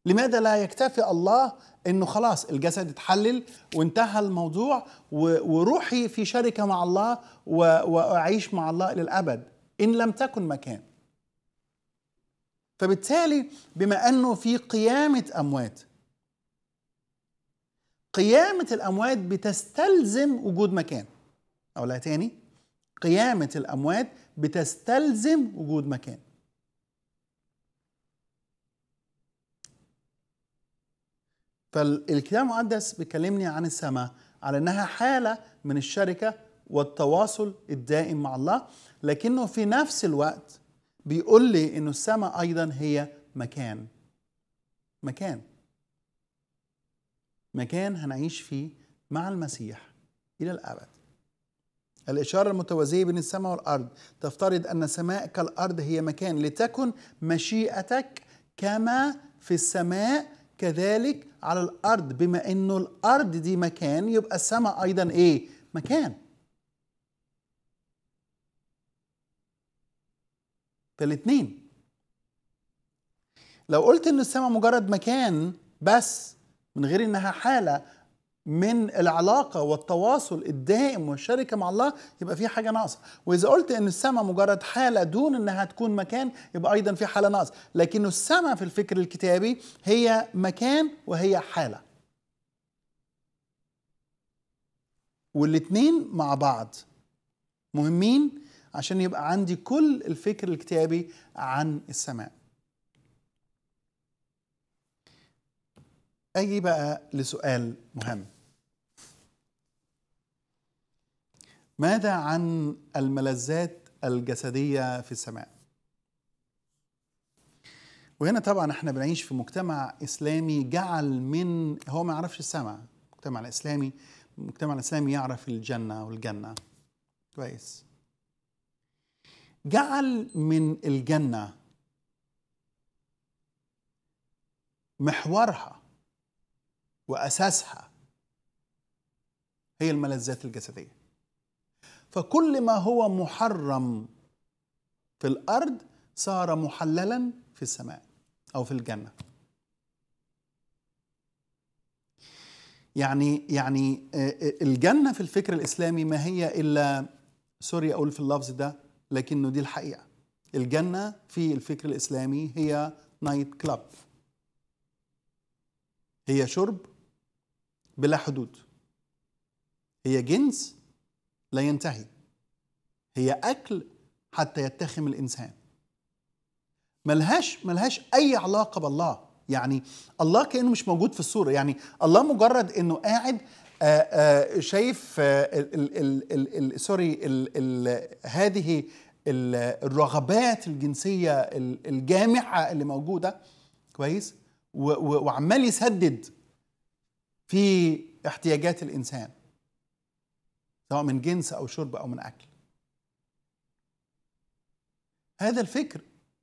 Speaker 1: لماذا لا يكتفي الله انه خلاص الجسد اتحلل وانتهى الموضوع وروحي في شركه مع الله واعيش مع الله للابد ان لم تكن مكان فبالتالي بما انه في قيامه اموات قيامه الاموات بتستلزم وجود مكان اقولها تاني قيامه الاموات بتستلزم وجود مكان فالكتاب المقدس بيكلمني عن السماء على انها حاله من الشركه والتواصل الدائم مع الله لكنه في نفس الوقت بيقول لي انه السماء ايضا هي مكان مكان مكان هنعيش فيه مع المسيح الى الابد الإشارة المتوازية بين السماء والأرض تفترض أن السماء كالأرض هي مكان لتكن مشيئتك كما في السماء كذلك على الارض بما انه الارض دي مكان يبقى السماء ايضا ايه مكان فالاثنين لو قلت ان السماء مجرد مكان بس من غير انها حاله من العلاقه والتواصل الدائم والشركه مع الله يبقى في حاجه ناقصه واذا قلت ان السماء مجرد حاله دون انها تكون مكان يبقى ايضا في حاله ناقصه لكن السماء في الفكر الكتابي هي مكان وهي حاله والاتنين مع بعض مهمين عشان يبقى عندي كل الفكر الكتابي عن السماء أجي بقى لسؤال مهم ماذا عن الملذات الجسدية في السماء؟ وهنا طبعا احنا بنعيش في مجتمع إسلامي جعل من هو ما يعرفش السماء المجتمع الإسلامي المجتمع الإسلامي يعرف الجنة والجنة كويس جعل من الجنة محورها واساسها هي الملذات الجسديه فكل ما هو محرم في الارض صار محللا في السماء او في الجنه يعني يعني آه، آه، الجنه في الفكر الاسلامي ما هي الا سوري اقول في اللفظ ده لكنه دي الحقيقه الجنه في الفكر الاسلامي هي نايت كلاب هي شرب بلا حدود هي جنس لا ينتهي هي أكل حتى يتخم الإنسان ملهاش ملهاش أي علاقة بالله يعني الله كأنه مش موجود في الصورة يعني الله مجرد إنه قاعد آآ آآ شايف سوري هذه الرغبات الجنسية الجامعة اللي موجودة كويس وعمال يسدد في احتياجات الانسان سواء من جنس او شرب او من اكل هذا الفكر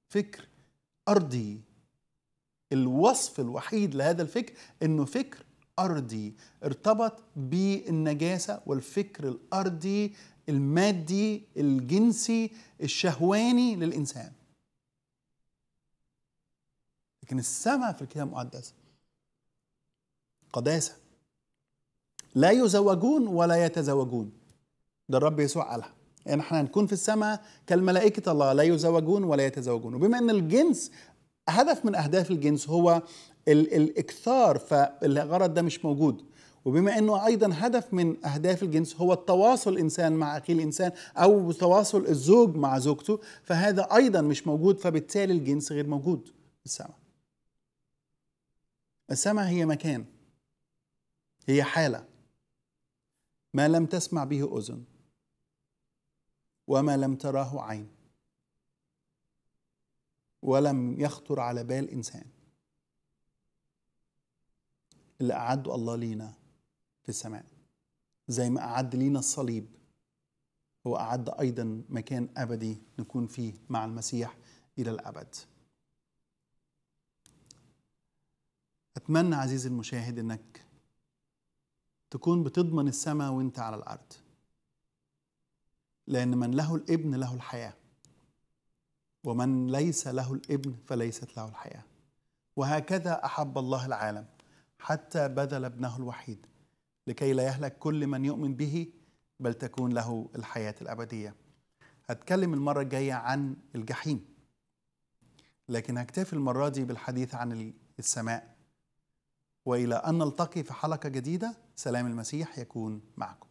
Speaker 1: فكر ارضي الوصف الوحيد لهذا الفكر انه فكر ارضي ارتبط بالنجاسه والفكر الارضي المادي الجنسي الشهواني للانسان لكن السمع في الكتاب المقدس قداسة لا يزوجون ولا يتزوجون ده الرب يسوع قالها يعني احنا هنكون في السماء كالملائكة الله لا يزوجون ولا يتزوجون وبما ان الجنس هدف من اهداف الجنس هو الاكثار فالغرض ده مش موجود وبما انه ايضا هدف من اهداف الجنس هو التواصل الانسان مع اخيه الانسان او تواصل الزوج مع زوجته فهذا ايضا مش موجود فبالتالي الجنس غير موجود في السماء السماء هي مكان هي حالة ما لم تسمع به أذن وما لم تراه عين ولم يخطر على بال إنسان اللي أعده الله لينا في السماء زي ما أعد لينا الصليب هو أعد أيضا مكان أبدي نكون فيه مع المسيح إلى الأبد أتمنى عزيزي المشاهد أنك تكون بتضمن السماء وانت على الارض لان من له الابن له الحياه ومن ليس له الابن فليست له الحياه وهكذا احب الله العالم حتى بذل ابنه الوحيد لكي لا يهلك كل من يؤمن به بل تكون له الحياه الابديه هتكلم المره الجايه عن الجحيم لكن هكتفي المره دي بالحديث عن السماء والى ان نلتقي في حلقه جديده سلام المسيح يكون معكم